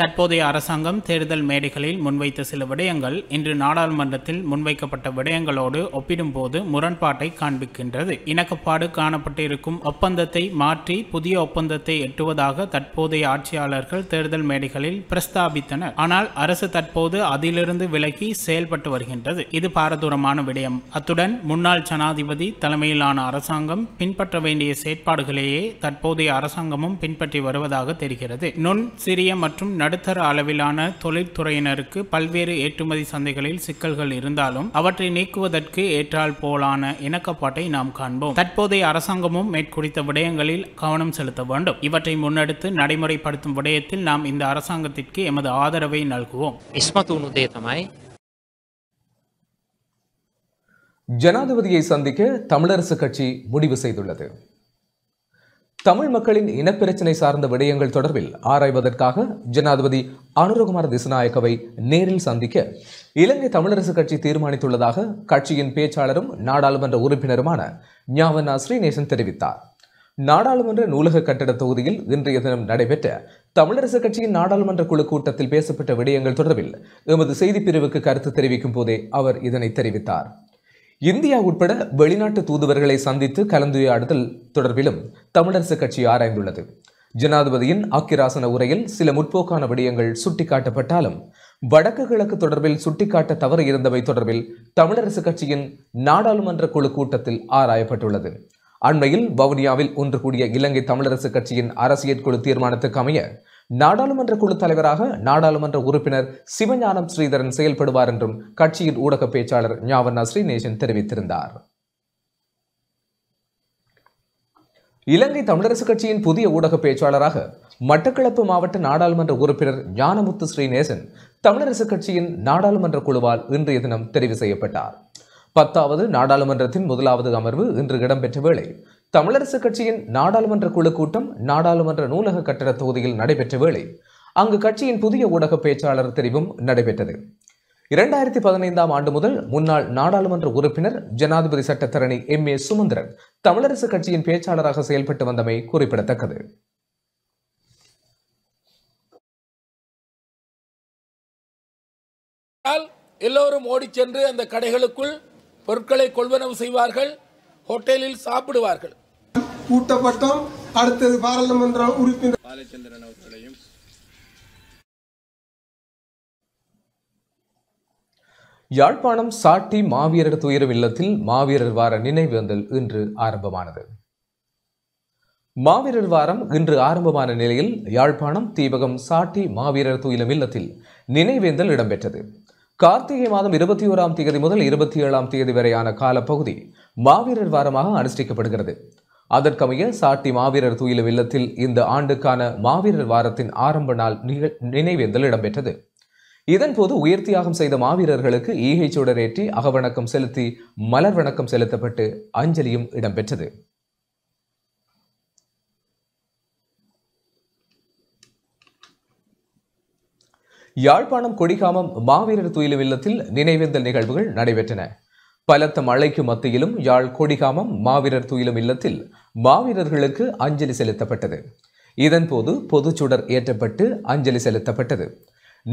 தற்போதைய அரசாங்கம் தேர்தல் மேடைகளில் முன்வைத்த சில விடயங்கள் இன்று நாடாளுமன்றத்தில் முன்வைக்கப்பட்ட விடயங்களோடு ஒப்பிடும்போது முரண்பாட்டை காண்பிக்கின்றது இணக்கப்பாடு காணப்பட்டு இருக்கும் ஒப்பந்தத்தை மாற்றி புதிய ஒப்பந்தத்தை எட்டுவதாக தற்போதைய ஆட்சியாளர்கள் தேர்தல் மேடைகளில் பிரஸ்தாபித்தனர் ஆனால் அரசு தற்போது அதிலிருந்து விலகி செயல்பட்டு வருகின்றது இது பாரதூரமான விடயம் அத்துடன் முன்னாள் ஜனாதிபதி தலைமையிலான அரசாங்கம் பின்பற்ற வேண்டிய செயற்பாடுகளையே தற்போதைய அரசாங்கமும் பின்பற்றி வருவதாக தெரிகிறது நுண் சிறிய மற்றும் நடுத்தர அளவிலான தொழிற்துறையினருக்கு பல்வேறு ஏற்றுமதி சந்தைகளில் சிக்கல்கள் இருந்தாலும் அவற்றை நீக்குவதற்கு ஏற்றால் போலான இணக்கப்பாட்டை நாம் காண்போம் தற்போதைய அரசாங்கமும் மேற்குறித்த விடயங்களில் கவனம் செலுத்த வேண்டும் இவற்றை முன்னெடுத்து நடைமுறைப்படுத்தும் விடயத்தில் நாம் இந்த அரசாங்கத்திற்கு எமது ஆதரவை நல்குவோம் ஜனாதிபதியை சந்திக்க தமிழரசு கட்சி முடிவு செய்துள்ளது தமிழ் மக்களின் இனப்பிரச்சினை சார்ந்த விடயங்கள் தொடர்பில் ஆராய்வதற்காக ஜனாதிபதி அனுரகுமார் திசுநாயக்கவை நேரில் சந்திக்க இலங்கை தமிழரசு கட்சி தீர்மானித்துள்ளதாக கட்சியின் பேச்சாளரும் நாடாளுமன்ற உறுப்பினருமான ஞாவனா ஸ்ரீநேசன் தெரிவித்தார் நாடாளுமன்ற நூலக கட்டிட தொகுதியில் இன்றைய தினம் நடைபெற்ற தமிழரசு கட்சியின் நாடாளுமன்ற குழு கூட்டத்தில் பேசப்பட்ட விடயங்கள் தொடர்பில் எமது செய்திப்பிரிவுக்கு கருத்து தெரிவிக்கும் போதே அவர் இதனை தெரிவித்தார் இந்தியா உட்பட வெளிநாட்டு தூதுவர்களை சந்தித்து கலந்துரையாடுதல் தொடர்பிலும் தமிழரசு கட்சி ஆராய்ந்துள்ளது ஜனாதிபதியின் ஆக்கிராசன உரையில் சில முற்போக்கான விடயங்கள் சுட்டிக்காட்டப்பட்டாலும் வடக்கு கிழக்கு தொடர்பில் சுட்டிக்காட்ட தவறு இருந்தவை தொடர்பில் தமிழரசு கட்சியின் நாடாளுமன்ற குழு கூட்டத்தில் ஆராயப்பட்டுள்ளது அண்மையில் வவுனியாவில் ஒன்று கூடிய இலங்கை தமிழரசு கட்சியின் அரசியல் குழு தீர்மானத்துக்கு அமைய நாடாளுமன்ற குழு தலைவராக நாடாளுமன்ற உறுப்பினர் சிவஞானம் ஸ்ரீதரன் செயல்படுவார் என்றும் கட்சியின் ஊடக பேச்சாளர் ஞாவண்ணா ஸ்ரீநேசன் தெரிவித்திருந்தார் இலங்கை தமிழரசு கட்சியின் புதிய ஊடக பேச்சாளராக மட்டக்களப்பு மாவட்ட நாடாளுமன்ற உறுப்பினர் ஞானமுத்து ஸ்ரீநேசன் தமிழரசு கட்சியின் நாடாளுமன்ற குழுவால் இன்றைய தினம் தெரிவு செய்யப்பட்டார் பத்தாவது நாடாளுமன்றத்தின் முதலாவது அமர்வு இன்று இடம்பெற்ற வேளை தமிழரசுக் கட்சியின் நாடாளுமன்ற குழு கூட்டம் நாடாளுமன்ற நூலக கட்டட தொகுதியில் நடைபெற்ற வேளை அங்கு கட்சியின் புதிய ஊடக பேச்சாளர் தெரிவும் நடைபெற்றது இரண்டாயிரத்தி பதினைந்தாம் ஆண்டு முதல் முன்னாள் நாடாளுமன்ற உறுப்பினர் ஜனாதிபதி சட்டத்தரணி எம் ஏ சுமந்திரன் தமிழரசு கட்சியின் பேச்சாளராக செயல்பட்டு வந்தமை குறிப்பிடத்தக்கது எல்லோரும் ஓடி சென்று அந்த கடைகளுக்குள் பொருட்களை கொள்வனவு செய்வார்கள் ஹோட்டலில் சாப்பிடுவார்கள் கூட்டப்பட்டோம் அடுத்தது பாராளுமன்ற உறுப்பினர் பாலச்சந்திரன் அவர்களையும் யாழ்ப்பாணம் சாட்டி மாவீரர் துயரம் இல்லத்தில் மாவீரர் வார நினைவேந்தல் இன்று ஆரம்பமானது மாவீரர் வாரம் இன்று ஆரம்பமான நிலையில் யாழ்ப்பாணம் தீபகம் சாட்டி மாவீரர் துயிலம் இல்லத்தில் நினைவேந்தல் இடம்பெற்றது கார்த்திகை மாதம் இருபத்தி ஓராம் தேதி முதல் இருபத்தி ஏழாம் தேதி வரையான காலப்பகுதி மாவீரர் வாரமாக அனுஷ்டிக்கப்படுகிறது அதற்கமைய சாட்டி மாவீரர் துயிலும் இல்லத்தில் இந்த ஆண்டுக்கான மாவீரர் வாரத்தின் ஆரம்ப நாள் நினைவேந்தல் இடம்பெற்றது இதன்போது உயர் தியாகம் செய்த மாவீரர்களுக்கு சுடரேற்றி அகவணக்கம் செலுத்தி மலர் வணக்கம் செலுத்தப்பட்டு அஞ்சலியும் இடம்பெற்றது யாழ்ப்பாணம் கொடிகாமம் மாவீரர் துயிலு இல்லத்தில் நினைவேந்தல் நிகழ்வுகள் நடைபெற்றன பலத்த மழைக்கு மத்தியிலும் யாழ் கொடிகாமம் மாவீரர் துயிலும் இல்லத்தில் மாவீரர்களுக்கு அஞ்சலி செலுத்தப்பட்டது இதன்போது பொதுச்சுடர் ஏற்றப்பட்டு அஞ்சலி செலுத்தப்பட்டது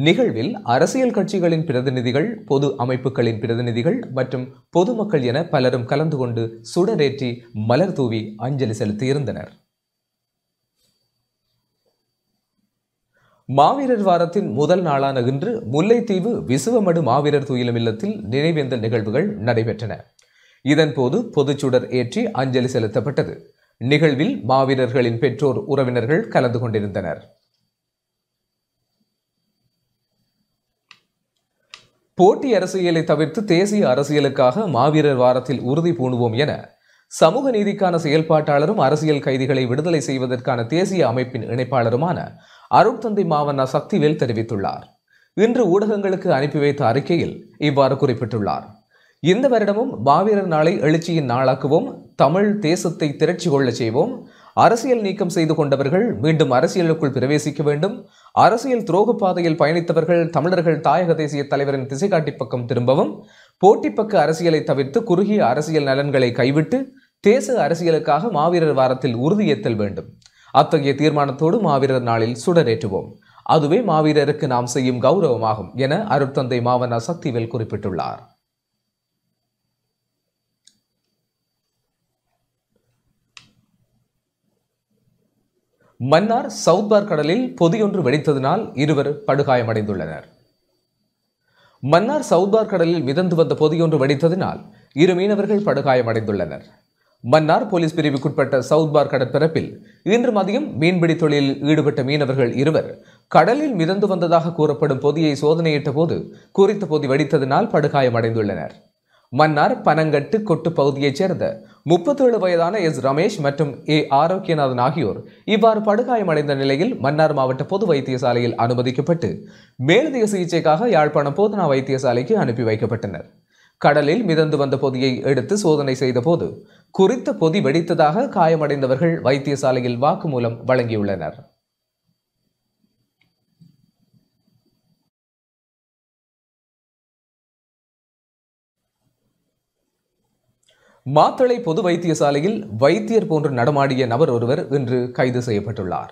நிகழ்வில் அரசியல் கட்சிகளின் பிரதிநிதிகள் பொது அமைப்புகளின் பிரதிநிதிகள் மற்றும் பொதுமக்கள் என பலரும் கலந்து கொண்டு சுடரேற்றி மலர் தூவி அஞ்சலி செலுத்தியிருந்தனர் மாவீரர் வாரத்தின் முதல் நாளான இன்று முல்லைத்தீவு விசுவமடு மாவீரர் துயிலும் இல்லத்தில் நினைவேந்தல் நிகழ்வுகள் நடைபெற்றன இதன்போது பொதுச்சுடர் ஏற்றி அஞ்சலி செலுத்தப்பட்டது நிகழ்வில் மாவீரர்களின் பெற்றோர் உறவினர்கள் கலந்து கொண்டிருந்தனர் போட்டி அரசியலை தவிர்த்து தேசிய அரசியலுக்காக மாவீரர் வாரத்தில் உறுதி பூணுவோம் என சமூக நீதிக்கான செயல்பாட்டாளரும் அரசியல் கைதிகளை விடுதலை செய்வதற்கான தேசிய அமைப்பின் இணைப்பாளருமான தந்தை மாவன்ன சக்திவேல் தெரிவித்துள்ளார் இன்று ஊடகங்களுக்கு அனுப்பி வைத்த அறிக்கையில் இவ்வாறு குறிப்பிட்டுள்ளார் இந்த வருடமும் பாவீரர் நாளை எழுச்சியின் நாளாக்குவோம் தமிழ் தேசத்தை திரட்சி கொள்ள செய்வோம் அரசியல் நீக்கம் செய்து கொண்டவர்கள் மீண்டும் அரசியலுக்குள் பிரவேசிக்க வேண்டும் அரசியல் துரோக பாதையில் பயணித்தவர்கள் தமிழர்கள் தாயக தேசிய தலைவரின் திசைகாட்டி பக்கம் திரும்பவும் போட்டிப்பக்க அரசியலை தவிர்த்து குறுகிய அரசியல் நலன்களை கைவிட்டு தேச அரசியலுக்காக மாவீரர் வாரத்தில் உறுதியேற்றல் வேண்டும் அத்தகைய தீர்மானத்தோடு மாவீரர் நாளில் சுடரேற்றுவோம் அதுவே மாவீரருக்கு நாம் செய்யும் கௌரவமாகும் என அருட்தந்தை மாவன சக்திவேல் குறிப்பிட்டுள்ளார் மன்னார் சவுத்பார் கடலில் பொதியொன்று வெடித்ததினால் இருவர் படுகாயமடைந்துள்ளனர் மன்னார் சவுத்பார் கடலில் மிதந்து வந்த பொதியொன்று வெடித்ததினால் இரு மீனவர்கள் படுகாயமடைந்துள்ளனர் மன்னார் போலீஸ் பிரிவுக்குட்பட்ட சவுத் பார் கடற்பரப்பில் இன்று மதியம் மீன்பிடி தொழிலில் ஈடுபட்ட மீனவர்கள் இருவர் கடலில் மிதந்து வந்ததாக கூறப்படும் பொதியை சோதனையிட்ட போது குறித்த பொதி வெடித்ததினால் படுகாயமடைந்துள்ளனர் மன்னார் பனங்கட்டு கொட்டு பகுதியைச் சேர்ந்த முப்பத்தேழு வயதான எஸ் ரமேஷ் மற்றும் ஏ ஆரோக்கியநாதன் ஆகியோர் இவ்வாறு படுகாயமடைந்த நிலையில் மன்னார் மாவட்ட பொது வைத்தியசாலையில் அனுமதிக்கப்பட்டு மேலதிக சிகிச்சைக்காக யாழ்ப்பாணம் போதனா வைத்தியசாலைக்கு அனுப்பி வைக்கப்பட்டனர் கடலில் மிதந்து வந்த பொதியை எடுத்து சோதனை செய்தபோது குறித்த பொதி வெடித்ததாக காயமடைந்தவர்கள் வைத்தியசாலையில் வாக்குமூலம் வழங்கியுள்ளனர் மாத்தளை பொது வைத்தியசாலையில் வைத்தியர் போன்று நடமாடிய நபர் ஒருவர் இன்று கைது செய்யப்பட்டுள்ளார்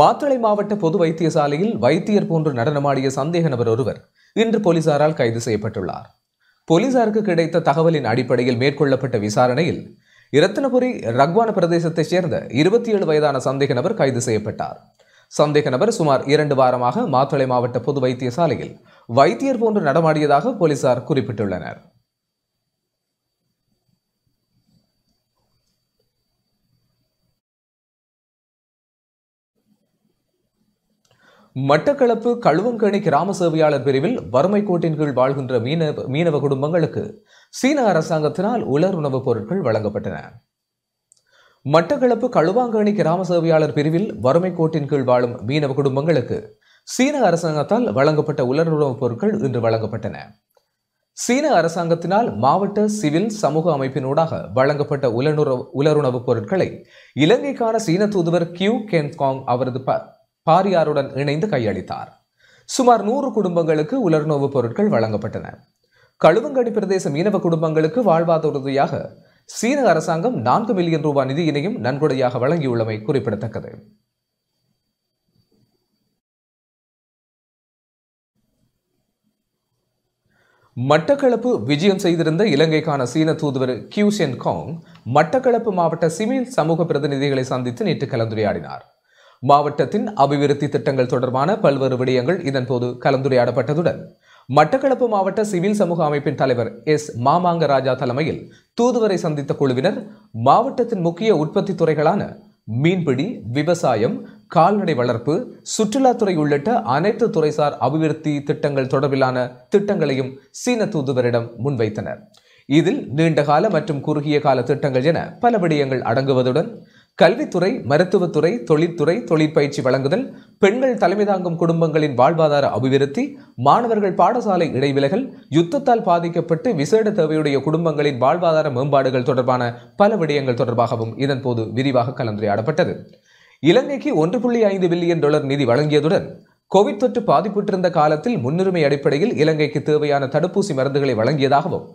மாத்தளை மாவட்ட பொது வைத்தியசாலையில் வைத்தியர் போன்று நடனமாடிய சந்தேக நபர் ஒருவர் இன்று போலீசாரால் கைது செய்யப்பட்டுள்ளார் போலீசாருக்கு கிடைத்த தகவலின் அடிப்படையில் மேற்கொள்ளப்பட்ட விசாரணையில் இரத்தினபுரி ரக்வான பிரதேசத்தைச் சேர்ந்த இருபத்தி ஏழு வயதான சந்தேக நபர் கைது செய்யப்பட்டார் சந்தேக நபர் சுமார் இரண்டு வாரமாக மாத்தளை மாவட்ட பொது வைத்தியசாலையில் வைத்தியர் போன்று நடமாடியதாக போலீசார் குறிப்பிட்டுள்ளனர் மட்டக்களப்பு கழுவங்கணி கிராம சேவையாளர் பிரிவில் வறுமை கோட்டின் கீழ் வாழ்கின்ற மீனவ மீனவ குடும்பங்களுக்கு சீன அரசாங்கத்தினால் உலர் உணவுப் பொருட்கள் வழங்கப்பட்டன மட்டக்களப்பு கழுவாங்கணி கிராம சேவையாளர் பிரிவில் வறுமை கோட்டின் கீழ் வாழும் மீனவ குடும்பங்களுக்கு சீன அரசாங்கத்தால் வழங்கப்பட்ட உலர் உணவுப் பொருட்கள் இன்று வழங்கப்பட்டன சீன அரசாங்கத்தினால் மாவட்ட சிவில் சமூக அமைப்பினூடாக வழங்கப்பட்ட உலர் உலருணவுப் பொருட்களை இலங்கைக்கான சீன தூதுவர் கியூ கென்காங் அவரது பாரியாருடன் இணைந்து கையளித்தார் சுமார் நூறு குடும்பங்களுக்கு உலர்நோவு பொருட்கள் வழங்கப்பட்டன கழுவங்கடி பிரதேச மீனவ குடும்பங்களுக்கு வாழ்வாதாரத்துறையாக சீன அரசாங்கம் நான்கு மில்லியன் ரூபாய் நிதியினையும் நன்கொடையாக வழங்கியுள்ளமை குறிப்பிடத்தக்கது மட்டக்களப்பு விஜயம் செய்திருந்த இலங்கைக்கான சீன தூதுவர் கியூசென் காங் மட்டக்களப்பு மாவட்ட சிமில் சமூக பிரதிநிதிகளை சந்தித்து நேற்று கலந்துரையாடினார் மாவட்டத்தின் அபிவிருத்தி திட்டங்கள் தொடர்பான பல்வேறு விடயங்கள் இதன்போது கலந்துரையாடப்பட்டதுடன் மட்டக்களப்பு மாவட்ட சிவில் சமூக அமைப்பின் தலைவர் எஸ் மாமாங்க ராஜா தலைமையில் தூதுவரை சந்தித்த குழுவினர் மாவட்டத்தின் முக்கிய உற்பத்தி துறைகளான மீன்பிடி விவசாயம் கால்நடை வளர்ப்பு சுற்றுலாத்துறை உள்ளிட்ட அனைத்து துறைசார் அபிவிருத்தி திட்டங்கள் தொடர்பிலான திட்டங்களையும் சீன தூதுவரிடம் முன்வைத்தனர் இதில் நீண்டகால மற்றும் குறுகிய கால திட்டங்கள் என பல விடயங்கள் அடங்குவதுடன் கல்வித்துறை மருத்துவத்துறை தொழிற்துறை தொழிற்பயிற்சி வழங்குதல் பெண்கள் தலைமை தாங்கும் குடும்பங்களின் வாழ்வாதார அபிவிருத்தி மாணவர்கள் பாடசாலை இடைவிலகல் யுத்தத்தால் பாதிக்கப்பட்டு விசேட தேவையுடைய குடும்பங்களின் வாழ்வாதார மேம்பாடுகள் தொடர்பான பல விடயங்கள் தொடர்பாகவும் இதன்போது விரிவாக கலந்துரையாடப்பட்டது இலங்கைக்கு ஒன்று புள்ளி ஐந்து பில்லியன் டாலர் நிதி வழங்கியதுடன் கோவிட் தொற்று பாதிப்புற்றிருந்த காலத்தில் முன்னுரிமை அடிப்படையில் இலங்கைக்கு தேவையான தடுப்பூசி மருந்துகளை வழங்கியதாகவும்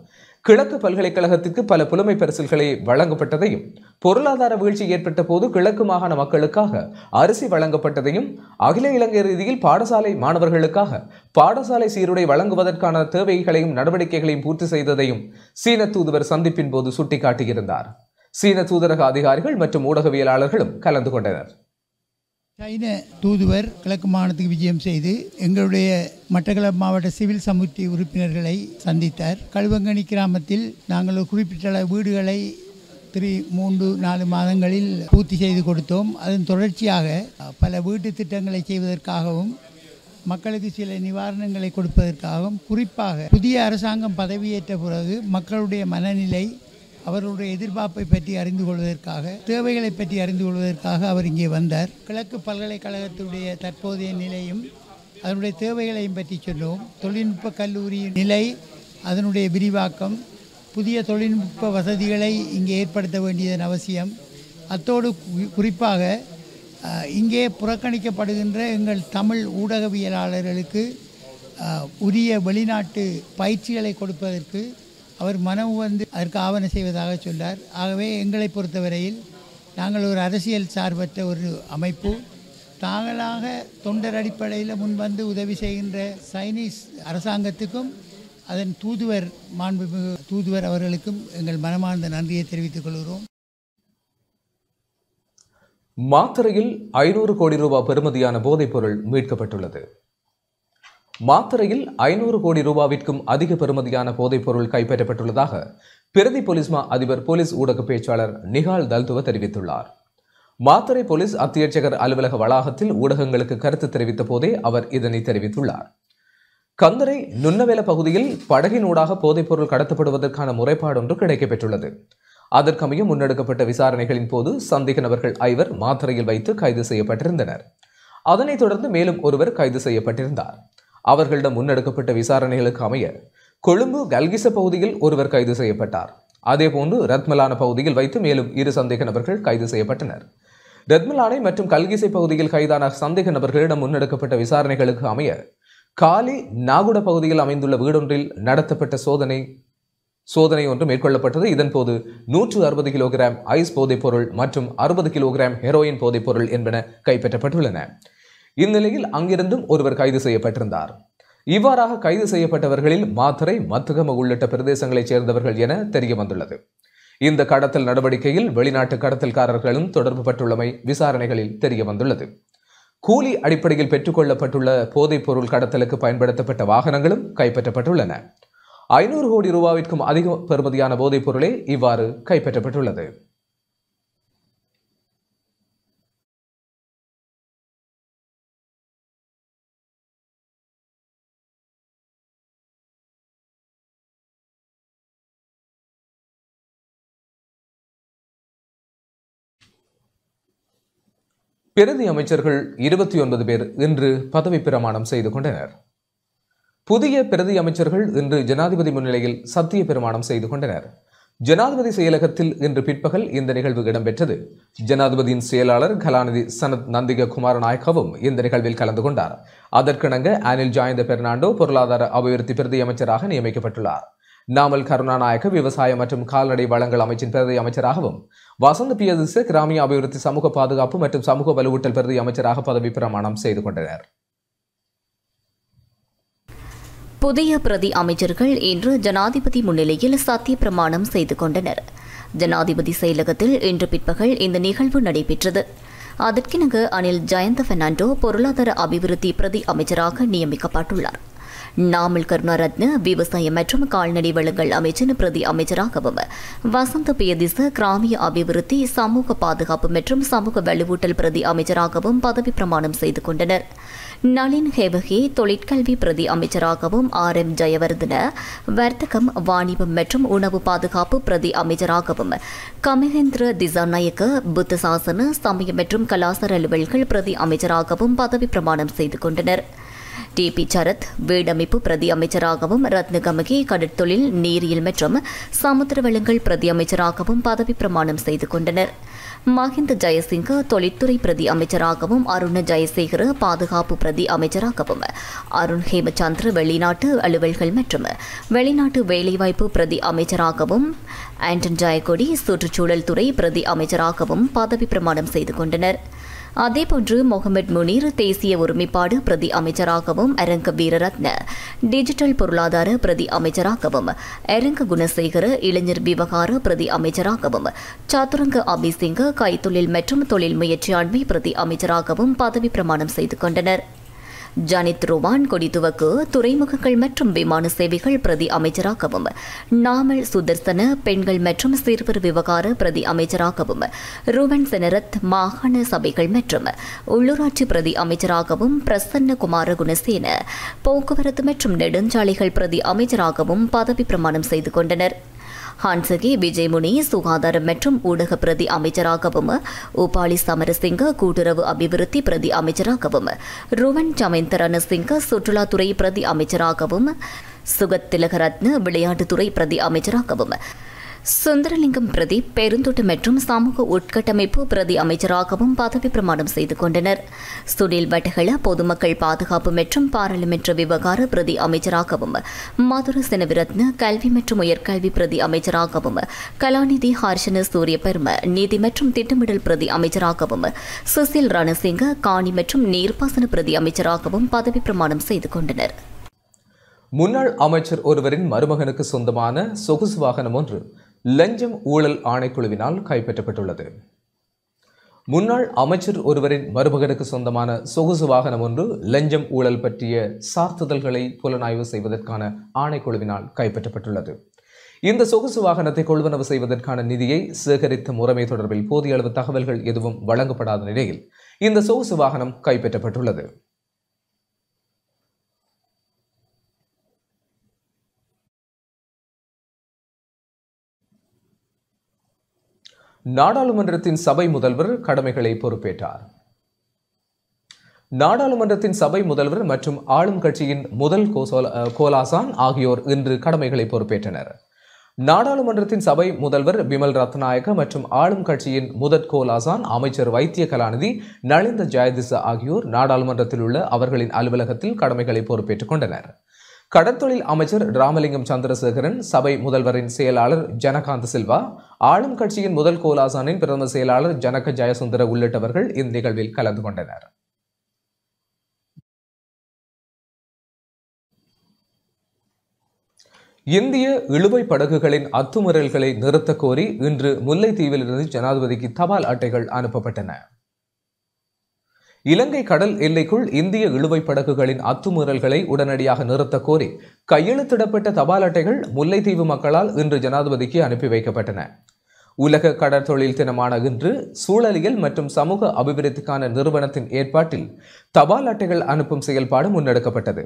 கிழக்கு பல்கலைக்கழகத்துக்கு பல புலமை பரிசல்களை வழங்கப்பட்டதையும் பொருளாதார வீழ்ச்சி ஏற்பட்ட போது கிழக்கு மாகாண மக்களுக்காக அரிசி வழங்கப்பட்டதையும் அகில இலங்கை ரீதியில் பாடசாலை மாணவர்களுக்காக பாடசாலை சீருடை வழங்குவதற்கான தேவைகளையும் நடவடிக்கைகளையும் பூர்த்தி செய்ததையும் சீன தூதுவர் சந்திப்பின் போது சுட்டிக்காட்டியிருந்தார் சீன தூதரக அதிகாரிகள் மற்றும் ஊடகவியலாளர்களும் கலந்து கொண்டனர் சைன தூதுவர் கிழக்கு மாகாணத்துக்கு விஜயம் செய்து எங்களுடைய மட்டக்கள மாவட்ட சிவில் சமுத்தி உறுப்பினர்களை சந்தித்தார் கழுவங்கனி கிராமத்தில் நாங்கள் குறிப்பிட்ட வீடுகளை த்ரீ மூன்று நாலு மாதங்களில் பூர்த்தி செய்து கொடுத்தோம் அதன் தொடர்ச்சியாக பல வீட்டு திட்டங்களை செய்வதற்காகவும் மக்களுக்கு சில நிவாரணங்களை கொடுப்பதற்காகவும் குறிப்பாக புதிய அரசாங்கம் பதவியேற்ற பிறகு மக்களுடைய மனநிலை அவர்களுடைய எதிர்பார்ப்பை பற்றி அறிந்து கொள்வதற்காக தேவைகளை பற்றி அறிந்து கொள்வதற்காக அவர் இங்கே வந்தார் கிழக்கு பல்கலைக்கழகத்துடைய தற்போதைய நிலையும் அதனுடைய தேவைகளையும் பற்றி சொன்னோம் தொழில்நுட்ப கல்லூரியின் நிலை அதனுடைய விரிவாக்கம் புதிய தொழில்நுட்ப வசதிகளை இங்கே ஏற்படுத்த வேண்டியதன் அவசியம் அத்தோடு குறிப்பாக இங்கே புறக்கணிக்கப்படுகின்ற எங்கள் தமிழ் ஊடகவியலாளர்களுக்கு உரிய வெளிநாட்டு பயிற்சிகளை கொடுப்பதற்கு அவர் மனம் வந்து அதற்கு ஆவண செய்வதாக சொன்னார் ஆகவே எங்களை பொறுத்தவரையில் நாங்கள் ஒரு அரசியல் சார்பற்ற ஒரு அமைப்பு தாங்களாக தொண்டர் அடிப்படையில் முன்வந்து உதவி செய்கின்ற சைனீஸ் அரசாங்கத்துக்கும் அதன் தூதுவர் மாண்புமிகு தூதுவர் அவர்களுக்கும் எங்கள் மனமார்ந்த நன்றியை தெரிவித்துக் கொள்கிறோம் மாத்திரையில் ஐநூறு கோடி ரூபாய் பெறுமதியான போதைப்பொருள் மீட்கப்பட்டுள்ளது மாத்திரையில் ஐநூறு கோடி ரூபாவிற்கும் அதிக பெறுமதியான போதைப்பொருள் கைப்பற்றப்பட்டுள்ளதாக பிரதி பொலிஸ்மா அதிபர் போலீஸ் ஊடக பேச்சாளர் நிகால் தல்துவ தெரிவித்துள்ளார் மாத்திரை போலீஸ் அத்தியட்சகர் அலுவலக வளாகத்தில் ஊடகங்களுக்கு கருத்து தெரிவித்த போதே அவர் இதனை தெரிவித்துள்ளார் கந்தரை நுண்ணவேல பகுதியில் படகினூடாக போதைப்பொருள் கடத்தப்படுவதற்கான முறைப்பாடு ஒன்று கிடைக்கப்பெற்றுள்ளது அதற்கமைய முன்னெடுக்கப்பட்ட விசாரணைகளின் போது சந்தேக நபர்கள் ஐவர் மாத்திரையில் வைத்து கைது செய்யப்பட்டிருந்தனர் அதனைத் தொடர்ந்து மேலும் ஒருவர் கைது செய்யப்பட்டிருந்தார் அவர்களிடம் முன்னெடுக்கப்பட்ட விசாரணைகளுக்கு அமைய கொழும்பு கல்கிச பகுதியில் ஒருவர் கைது செய்யப்பட்டார் அதேபோன்று ரத்மலான பகுதியில் வைத்து மேலும் இரு சந்தேக நபர்கள் கைது செய்யப்பட்டனர் ரத்மலானை மற்றும் கல்கிசை பகுதியில் கைதான சந்தேக நபர்களிடம் முன்னெடுக்கப்பட்ட விசாரணைகளுக்கு அமைய காலி நாகுட பகுதியில் அமைந்துள்ள வீடொன்றில் நடத்தப்பட்ட சோதனை சோதனை ஒன்று மேற்கொள்ளப்பட்டது இதன்போது நூற்று அறுபது கிலோகிராம் ஐஸ் பொருள் மற்றும் அறுபது கிலோகிராம் ஹெரோயின் போதைப்பொருள் என்பன கைப்பற்றப்பட்டுள்ளன இந்நிலையில் அங்கிருந்தும் ஒருவர் கைது செய்யப்பட்டிருந்தார் இவ்வாறாக கைது செய்யப்பட்டவர்களில் மாத்திரை மத்துகம உள்ளிட்ட பிரதேசங்களைச் சேர்ந்தவர்கள் என தெரிய வந்துள்ளது இந்த கடத்தல் நடவடிக்கையில் வெளிநாட்டு கடத்தல்காரர்களும் தொடர்பு பட்டுள்ளமை விசாரணைகளில் தெரிய வந்துள்ளது கூலி அடிப்படையில் பெற்றுக்கொள்ளப்பட்டுள்ள போதைப் பொருள் கடத்தலுக்கு பயன்படுத்தப்பட்ட வாகனங்களும் கைப்பற்றப்பட்டுள்ளன ஐநூறு கோடி ரூபாவிற்கும் அதிக பெறுமதியான போதைப் பொருளே இவ்வாறு கைப்பற்றப்பட்டுள்ளது பிரதி அமைச்சர்கள் இருபத்தி ஒன்பது பேர் இன்று பதவி பிரமாணம் செய்து கொண்டனர் புதிய பிரதி அமைச்சர்கள் இன்று ஜனாதிபதி முன்னிலையில் சத்திய பிரமாணம் செய்து கொண்டனர் ஜனாதிபதி செயலகத்தில் இன்று பிற்பகல் இந்த நிகழ்வு இடம்பெற்றது ஜனாதிபதியின் செயலாளர் கலாநிதி சனத் நந்திக குமார நாயக்கவும் இந்த நிகழ்வில் கலந்து கொண்டார் அதற்கிணங்க அனில் ஜாயந்த பெர்னாண்டோ பொருளாதார அபிவிருத்தி பிரதி அமைச்சராக நியமிக்கப்பட்டுள்ளார் நாமல் கருணாநாயக்க விவசாய மற்றும் கால்நடை வளங்கள் அமைச்சின் பிரதி அமைச்சராகவும் வசந்த பியதிச கிராமிய அபிவிருத்தி சமூக பாதுகாப்பு மற்றும் சமூக வலுவூட்டல் பிரதி அமைச்சராக பதவி பிரமாணம் செய்து கொண்டனர் புதிய பிரதி அமைச்சர்கள் இன்று ஜனாதிபதி முன்னிலையில் சத்திய பிரமாணம் செய்து கொண்டனர் ஜனாதிபதி செயலகத்தில் இன்று பிற்பகல் இந்த நிகழ்வு நடைபெற்றது அதற்கினங்கு அனில் ஜெயந்த பெர்னாண்டோ பொருளாதார அபிவிருத்தி பிரதி அமைச்சராக நியமிக்கப்பட்டுள்ளார் நாமல் கருணாரத்ன விவசாயம் மற்றும் கால்நடை வளங்கள் அமைச்சின் பிரதி அமைச்சராகவும் வசந்த பியதிச கிராமிய அபிவிருத்தி சமூக பாதுகாப்பு மற்றும் சமூக வலுவூட்டல் பிரதி அமைச்சராகவும் பதவி பிரமாணம் செய்து கொண்டனர் நளின் ஹேவகே தொழிற்கல்வி பிரதி அமைச்சராகவும் ஆர் எம் ஜெயவர்தன வர்த்தகம் வாணிபம் மற்றும் உணவு பாதுகாப்பு பிரதி அமைச்சராகவும் கமகேந்திர திசாநாயக்க புத்த சாசன சமய மற்றும் கலாசார அலுவல்கள் பிரதி அமைச்சராகவும் பதவி பிரமாணம் செய்து கொண்டனர் டி பி சரத் வீடமைப்பு பிரதி அமைச்சராகவும் ரத்னகமகி கடற்தொழில் நீரியல் மற்றும் சமுத்திர வளங்கள் பிரதி அமைச்சராகவும் பதவி பிரமாணம் செய்து கொண்டனர் மஹிந்த ஜெயசிங்க தொழிற்துறை பிரதி அமைச்சராகவும் அருண் ஜெயசேகர பாதுகாப்பு பிரதி அமைச்சராகவும் அருண் ஹேமச்சந்திர வெளிநாட்டு அலுவல்கள் மற்றும் வெளிநாட்டு வேலைவாய்ப்பு பிரதி அமைச்சராகவும் ஆண்டன் ஜாயக்கொடி சுற்றுச்சூழல் துறை பிரதி அமைச்சராகவும் பதவி பிரமாணம் செய்து கொண்டனர் அதேபோன்று முகமது முனீர் தேசிய ஒருமைப்பாடு பிரதி அமைச்சராகவும் அரங்க வீரரத்ன டிஜிட்டல் பொருளாதார பிரதி அமைச்சராகவும் அரங்க குணசேகர இளைஞர் விவகார பிரதி அமைச்சராகவும் சதுரங்க அபிசிங்க கைத்தொழில் மற்றும் தொழில் முயற்சியாண்மை பிரதி அமைச்சராகவும் பதவி பிரமாணம் செய்து கொண்டனர் ஜனித் ரோவான் கொடித்துவக்கு துறைமுகங்கள் மற்றும் விமான சேவைகள் பிரதி அமைச்சராகவும் நாமல் சுதர்சன பெண்கள் மற்றும் சிறுவர் விவகார பிரதி அமைச்சராகவும் ருவன் செனரத் மாகாண சபைகள் மற்றும் உள்ளூராட்சி பிரதி அமைச்சராகவும் பிரசன்ன குமார குணசேன போக்குவரத்து மற்றும் நெடுஞ்சாலைகள் பிரதி அமைச்சராகவும் பதவி பிரமாணம் செய்து கொண்டனர் ஹான்சகி விஜயமுனி சுகாதாரம் மற்றும் ஊடக பிரதி அமைச்சராகவும் உபாலி சமரசிங்க கூட்டுறவு அபிவிருத்தி பிரதி அமைச்சராகவும் ருவன் சிங்க சுற்றுலாத்துறை பிரதி அமைச்சராகவும் சுகத் திலகரத்ன விளையாட்டுத்துறை பிரதி அமைச்சராகவும் சுந்தரலிங்கம் பிரதி பெருந்தோட்ட மற்றும் சமூக உட்கட்டமைப்பு பிரதி அமைச்சராகவும் பதவி பிரமாணம் செய்து கொண்டனர் சுனில் வட்டகள பொதுமக்கள் பாதுகாப்பு மற்றும் பாராளுமன்ற விவகார பிரதி அமைச்சராகவும் மதுர செனவிரத்ன கல்வி மற்றும் உயர்கல்வி பிரதி அமைச்சராகவும் கலாநிதி ஹர்ஷன சூரிய பெரும நீதி மற்றும் திட்டமிடல் பிரதி அமைச்சராகவும் சுசில் ரணசிங்க காணி மற்றும் நீர்ப்பாசன பிரதி அமைச்சராகவும் பதவி பிரமாணம் செய்து கொண்டனர் முன்னாள் அமைச்சர் ஒருவரின் மருமகனுக்கு சொந்தமான சொகுசு வாகனம் ஒன்று லஞ்சம் ஊழல் ஆணைக்குழுவினால் கைப்பற்றப்பட்டுள்ளது முன்னாள் அமைச்சர் ஒருவரின் மருமகனுக்கு சொந்தமான சொகுசு வாகனம் ஒன்று லஞ்சம் ஊழல் பற்றிய சார்த்துதல்களை புலனாய்வு செய்வதற்கான ஆணைக்குழுவினால் கைப்பற்றப்பட்டுள்ளது இந்த சொகுசு வாகனத்தை கொள்வனவு செய்வதற்கான நிதியை சேகரித்த முறைமை தொடர்பில் போதிய அளவு தகவல்கள் எதுவும் வழங்கப்படாத நிலையில் இந்த சொகுசு வாகனம் கைப்பற்றப்பட்டுள்ளது நாடாளுமன்றத்தின் சபை முதல்வர் கடமைகளை பொறுப்பேற்றார் நாடாளுமன்றத்தின் சபை முதல்வர் மற்றும் ஆளும் கட்சியின் முதல் கோலாசான் ஆகியோர் இன்று கடமைகளை பொறுப்பேற்றனர் நாடாளுமன்றத்தின் சபை முதல்வர் பிமல் ரத்நாயக்க மற்றும் ஆளும் கட்சியின் முதற் கோலாசான் அமைச்சர் வைத்திய கலாநிதி நளிந்த ஜெயதிச ஆகியோர் நாடாளுமன்றத்தில் உள்ள அவர்களின் அலுவலகத்தில் கடமைகளை பொறுப்பேற்றுக் கொண்டனர் கடற்தொழில் அமைச்சர் ராமலிங்கம் சந்திரசேகரன் சபை முதல்வரின் செயலாளர் ஜனகாந்த் சில்வா ஆளும் கட்சியின் முதல் கோலாசானின் பிரதம செயலாளர் ஜனக ஜெயசுந்தர உள்ளிட்டவர்கள் இந்த நிகழ்வில் கலந்து கொண்டனர் இந்திய இழுவை படகுகளின் அத்துமுறல்களை நிறுத்தக் கோரி இன்று முல்லைத்தீவிலிருந்து ஜனாதிபதிக்கு தபால் அட்டைகள் அனுப்பப்பட்டன இலங்கை கடல் எல்லைக்குள் இந்திய இழுவை படகுகளின் அத்துமீறல்களை உடனடியாக நிறுத்த கோரி கையெழுத்திடப்பட்ட தபால் அட்டைகள் முல்லைத்தீவு மக்களால் இன்று ஜனாதிபதிக்கு அனுப்பி வைக்கப்பட்டன உலக கடற்தொழில் தினமான இன்று சூழலியல் மற்றும் சமூக அபிவிருத்திக்கான நிறுவனத்தின் ஏற்பாட்டில் தபால் அட்டைகள் அனுப்பும் செயல்பாடு முன்னெடுக்கப்பட்டது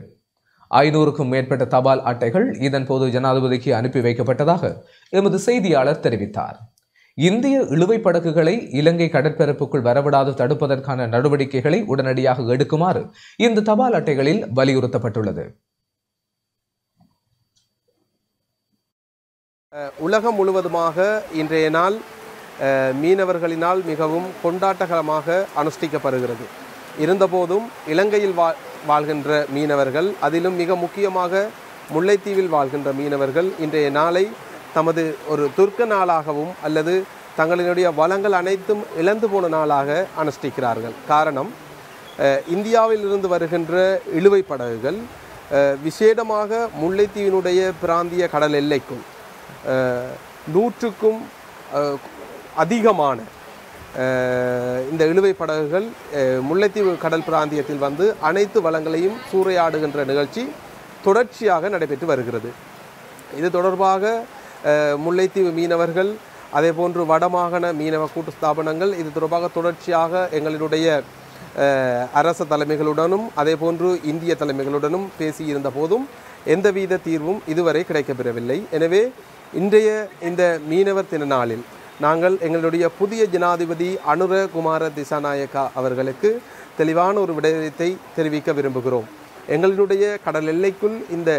ஐநூறுக்கும் மேற்பட்ட தபால் அட்டைகள் இதன்போது ஜனாதிபதிக்கு அனுப்பி வைக்கப்பட்டதாக எமது செய்தியாளர் தெரிவித்தார் இந்திய இழுவை படகுகளை இலங்கை கடற்பரப்புக்குள் வரவிடாது தடுப்பதற்கான நடவடிக்கைகளை உடனடியாக எடுக்குமாறு இந்த தபால் அட்டைகளில் வலியுறுத்தப்பட்டுள்ளது உலகம் முழுவதுமாக இன்றைய நாள் மீனவர்களினால் மிகவும் கொண்டாட்டகரமாக அனுஷ்டிக்கப்படுகிறது இருந்தபோதும் இலங்கையில் வா வாழ்கின்ற மீனவர்கள் அதிலும் மிக முக்கியமாக முல்லைத்தீவில் வாழ்கின்ற மீனவர்கள் இன்றைய நாளை தமது ஒரு துர்க்க நாளாகவும் அல்லது தங்களினுடைய வளங்கள் அனைத்தும் இழந்து போன நாளாக அனுஷ்டிக்கிறார்கள் காரணம் இந்தியாவிலிருந்து வருகின்ற இழுவை படகுகள் விசேடமாக முல்லைத்தீவினுடைய பிராந்திய கடல் எல்லைக்கும் நூற்றுக்கும் அதிகமான இந்த இழுவை படகுகள் முல்லைத்தீவு கடல் பிராந்தியத்தில் வந்து அனைத்து வளங்களையும் சூறையாடுகின்ற நிகழ்ச்சி தொடர்ச்சியாக நடைபெற்று வருகிறது இது தொடர்பாக முல்லைத்தீவு மீனவர்கள் அதே போன்று வடமாகாண மீனவ கூட்டு ஸ்தாபனங்கள் இது தொடர்பாக தொடர்ச்சியாக எங்களினுடைய அரச தலைமைகளுடனும் அதே போன்று இந்திய தலைமைகளுடனும் பேசியிருந்த போதும் எந்தவித தீர்வும் இதுவரை கிடைக்கப்பெறவில்லை எனவே இன்றைய இந்த மீனவர் தின நாளில் நாங்கள் எங்களுடைய புதிய ஜனாதிபதி அனுர குமார திசாநாயக்கா அவர்களுக்கு தெளிவான ஒரு விடயத்தை தெரிவிக்க விரும்புகிறோம் எங்களுடைய கடல் எல்லைக்குள் இந்த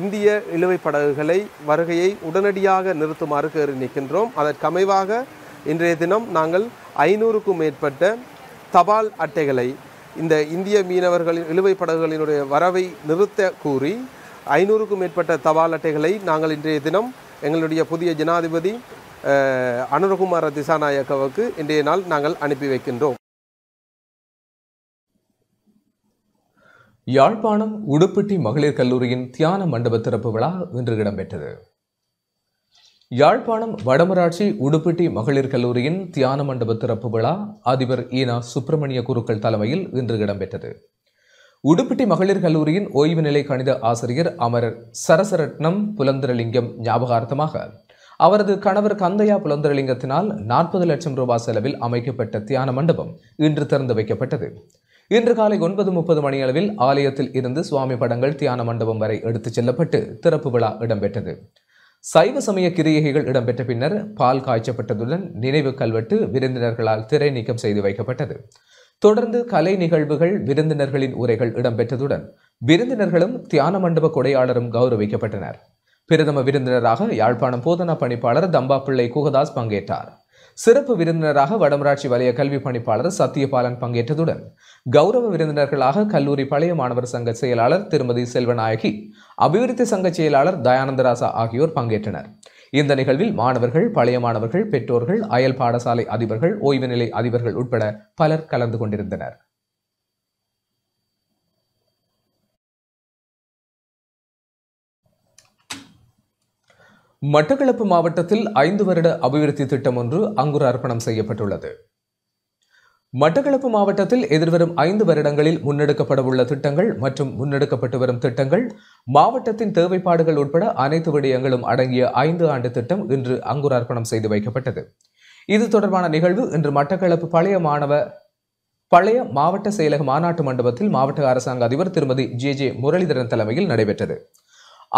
இந்திய இழுவை படகுகளை வருகையை உடனடியாக நிறுத்துமாறு கேறி நிற்கின்றோம் அதற்கமைவாக இன்றைய தினம் நாங்கள் ஐநூறுக்கும் மேற்பட்ட தபால் அட்டைகளை இந்த இந்திய மீனவர்களின் இழுவை படகுகளினுடைய வரவை நிறுத்த கூறி ஐநூறுக்கும் மேற்பட்ட தபால் அட்டைகளை நாங்கள் இன்றைய தினம் எங்களுடைய புதிய ஜனாதிபதி அனுரகுமார திசாநாயக்கவுக்கு இன்றைய நாள் நாங்கள் அனுப்பி வைக்கின்றோம் யாழ்ப்பாணம் உடுப்பிட்டி மகளிர் கல்லூரியின் தியான மண்டப திறப்பு விழா இன்று இடம்பெற்றது யாழ்ப்பாணம் வடமராட்சி உடுப்பிட்டி மகளிர் கல்லூரியின் தியான மண்டப திறப்பு விழா அதிபர் ஈனா சுப்பிரமணிய குருக்கள் தலைமையில் இன்று இடம்பெற்றது உடுப்பிட்டி மகளிர் கல்லூரியின் ஓய்வு நிலை கணித ஆசிரியர் அமரர் சரசரட்னம் புலந்திரலிங்கம் ஞாபகார்த்தமாக அவரது கணவர் கந்தையா புலந்திரலிங்கத்தினால் நாற்பது லட்சம் ரூபாய் செலவில் அமைக்கப்பட்ட தியான மண்டபம் இன்று திறந்து வைக்கப்பட்டது இன்று காலை ஒன்பது முப்பது மணியளவில் ஆலயத்தில் இருந்து சுவாமி படங்கள் தியான மண்டபம் வரை எடுத்துச் செல்லப்பட்டு திறப்பு விழா இடம்பெற்றது சைவ சமய கிரியைகள் இடம்பெற்ற பின்னர் பால் காய்ச்சப்பட்டதுடன் நினைவு கல்வெட்டு விருந்தினர்களால் திரை நீக்கம் செய்து வைக்கப்பட்டது தொடர்ந்து கலை நிகழ்வுகள் விருந்தினர்களின் உரைகள் இடம்பெற்றதுடன் விருந்தினர்களும் தியான மண்டப கொடையாளரும் கௌரவிக்கப்பட்டனர் பிரதம விருந்தினராக யாழ்ப்பாணம் போதனா பணிப்பாளர் தம்பாப்பிள்ளை குகதாஸ் பங்கேற்றார் சிறப்பு விருந்தினராக வடமராட்சி வலய கல்வி பணிப்பாளர் சத்தியபாலன் பங்கேற்றதுடன் கௌரவ விருந்தினர்களாக கல்லூரி பழைய மாணவர் சங்க செயலாளர் திருமதி செல்வநாயகி அபிவிருத்தி சங்க செயலாளர் தயானந்தராசா ஆகியோர் பங்கேற்றனர் இந்த நிகழ்வில் மாணவர்கள் பழைய மாணவர்கள் பெற்றோர்கள் அயல் பாடசாலை அதிபர்கள் ஓய்வு நிலை அதிபர்கள் உட்பட பலர் கலந்து கொண்டிருந்தனர் மட்டக்களப்பு மாவட்டத்தில் ஐந்து வருட அபிவிருத்தி திட்டம் ஒன்று அங்குர அர்ப்பணம் செய்யப்பட்டுள்ளது மட்டக்களப்பு மாவட்டத்தில் எதிர்வரும் ஐந்து வருடங்களில் முன்னெடுக்கப்படவுள்ள திட்டங்கள் மற்றும் முன்னெடுக்கப்பட்டு வரும் திட்டங்கள் மாவட்டத்தின் தேவைப்பாடுகள் உட்பட அனைத்து விடயங்களும் அடங்கிய ஐந்து ஆண்டு திட்டம் இன்று அங்குர அர்ப்பணம் செய்து வைக்கப்பட்டது இது தொடர்பான நிகழ்வு இன்று மட்டக்களப்பு பழைய மாணவ பழைய மாவட்ட செயலக மாநாட்டு மண்டபத்தில் மாவட்ட அரசாங்க அதிபர் திருமதி ஜே ஜே முரளிதரன் தலைமையில் நடைபெற்றது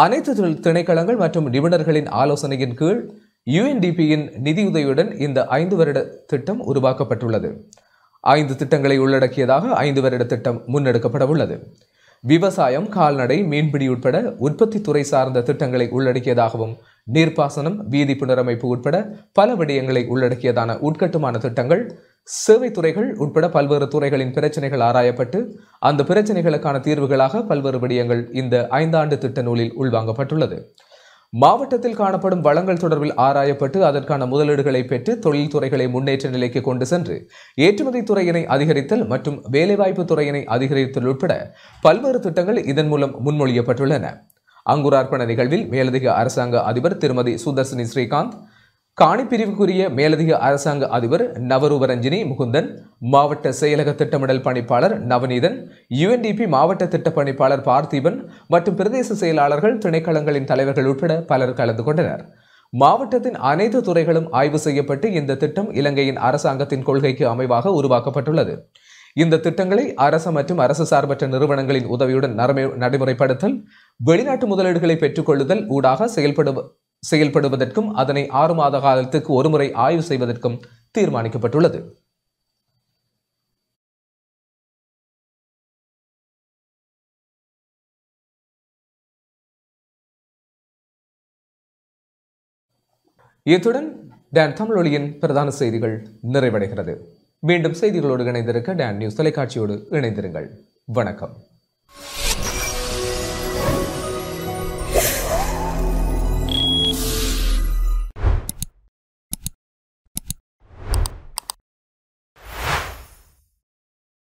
அனைத்து தொழில் திணைக்களங்கள் மற்றும் நிபுணர்களின் ஆலோசனையின் கீழ் யுஎன்டிபியின் நிதியுதவியுடன் இந்த ஐந்து வருட திட்டம் உருவாக்கப்பட்டுள்ளது ஐந்து திட்டங்களை உள்ளடக்கியதாக ஐந்து வருட திட்டம் முன்னெடுக்கப்பட உள்ளது விவசாயம் கால்நடை மீன்பிடி உட்பட உற்பத்தி துறை சார்ந்த திட்டங்களை உள்ளடக்கியதாகவும் நீர்ப்பாசனம் வீதி புனரமைப்பு உட்பட பல விடயங்களை உள்ளடக்கியதான உட்கட்டுமான திட்டங்கள் சேவை துறைகள் உட்பட பல்வேறு துறைகளின் பிரச்சனைகள் ஆராயப்பட்டு அந்த பிரச்சனைகளுக்கான தீர்வுகளாக பல்வேறு விடயங்கள் இந்த ஐந்தாண்டு திட்ட நூலில் உள்வாங்கப்பட்டுள்ளது மாவட்டத்தில் காணப்படும் வளங்கள் தொடர்பில் ஆராயப்பட்டு அதற்கான முதலீடுகளை பெற்று தொழில்துறைகளை முன்னேற்ற நிலைக்கு கொண்டு சென்று ஏற்றுமதி துறையினை அதிகரித்தல் மற்றும் வேலைவாய்ப்பு துறையினை அதிகரித்தல் உட்பட பல்வேறு திட்டங்கள் இதன் மூலம் முன்மொழியப்பட்டுள்ளன அங்குரார்ப்பண நிகழ்வில் மேலதிக அரசாங்க அதிபர் திருமதி சுதர்சினி ஸ்ரீகாந்த் காணி பிரிவுக்குரிய மேலதிக அரசாங்க அதிபர் நவரூபரஞ்சினி முகுந்தன் மாவட்ட செயலக திட்டமிடல் பணிப்பாளர் நவநீதன் யுஎன்டிபி மாவட்ட திட்ட பணிப்பாளர் பார்த்திபன் மற்றும் பிரதேச செயலாளர்கள் திணைக்களங்களின் தலைவர்கள் உட்பட பலர் கலந்து கொண்டனர் மாவட்டத்தின் அனைத்து துறைகளும் ஆய்வு செய்யப்பட்டு இந்த திட்டம் இலங்கையின் அரசாங்கத்தின் கொள்கைக்கு அமைவாக உருவாக்கப்பட்டுள்ளது இந்த திட்டங்களை அரசு மற்றும் அரசு சார்பற்ற நிறுவனங்களின் உதவியுடன் நடைமுறைப்படுத்தல் வெளிநாட்டு முதலீடுகளை பெற்றுக்கொள்ளுதல் ஊடாக செயல்படு செயல்படுவதற்கும் அதனை ஆறு மாத காலத்துக்கு ஒருமுறை ஆய்வு செய்வதற்கும் தீர்மானிக்கப்பட்டுள்ளது இத்துடன் டேன் தமிழொழியின் பிரதான செய்திகள் நிறைவடைகிறது மீண்டும் செய்திகளோடு இணைந்திருக்க டேன் நியூஸ் தொலைக்காட்சியோடு இணைந்திருங்கள் வணக்கம்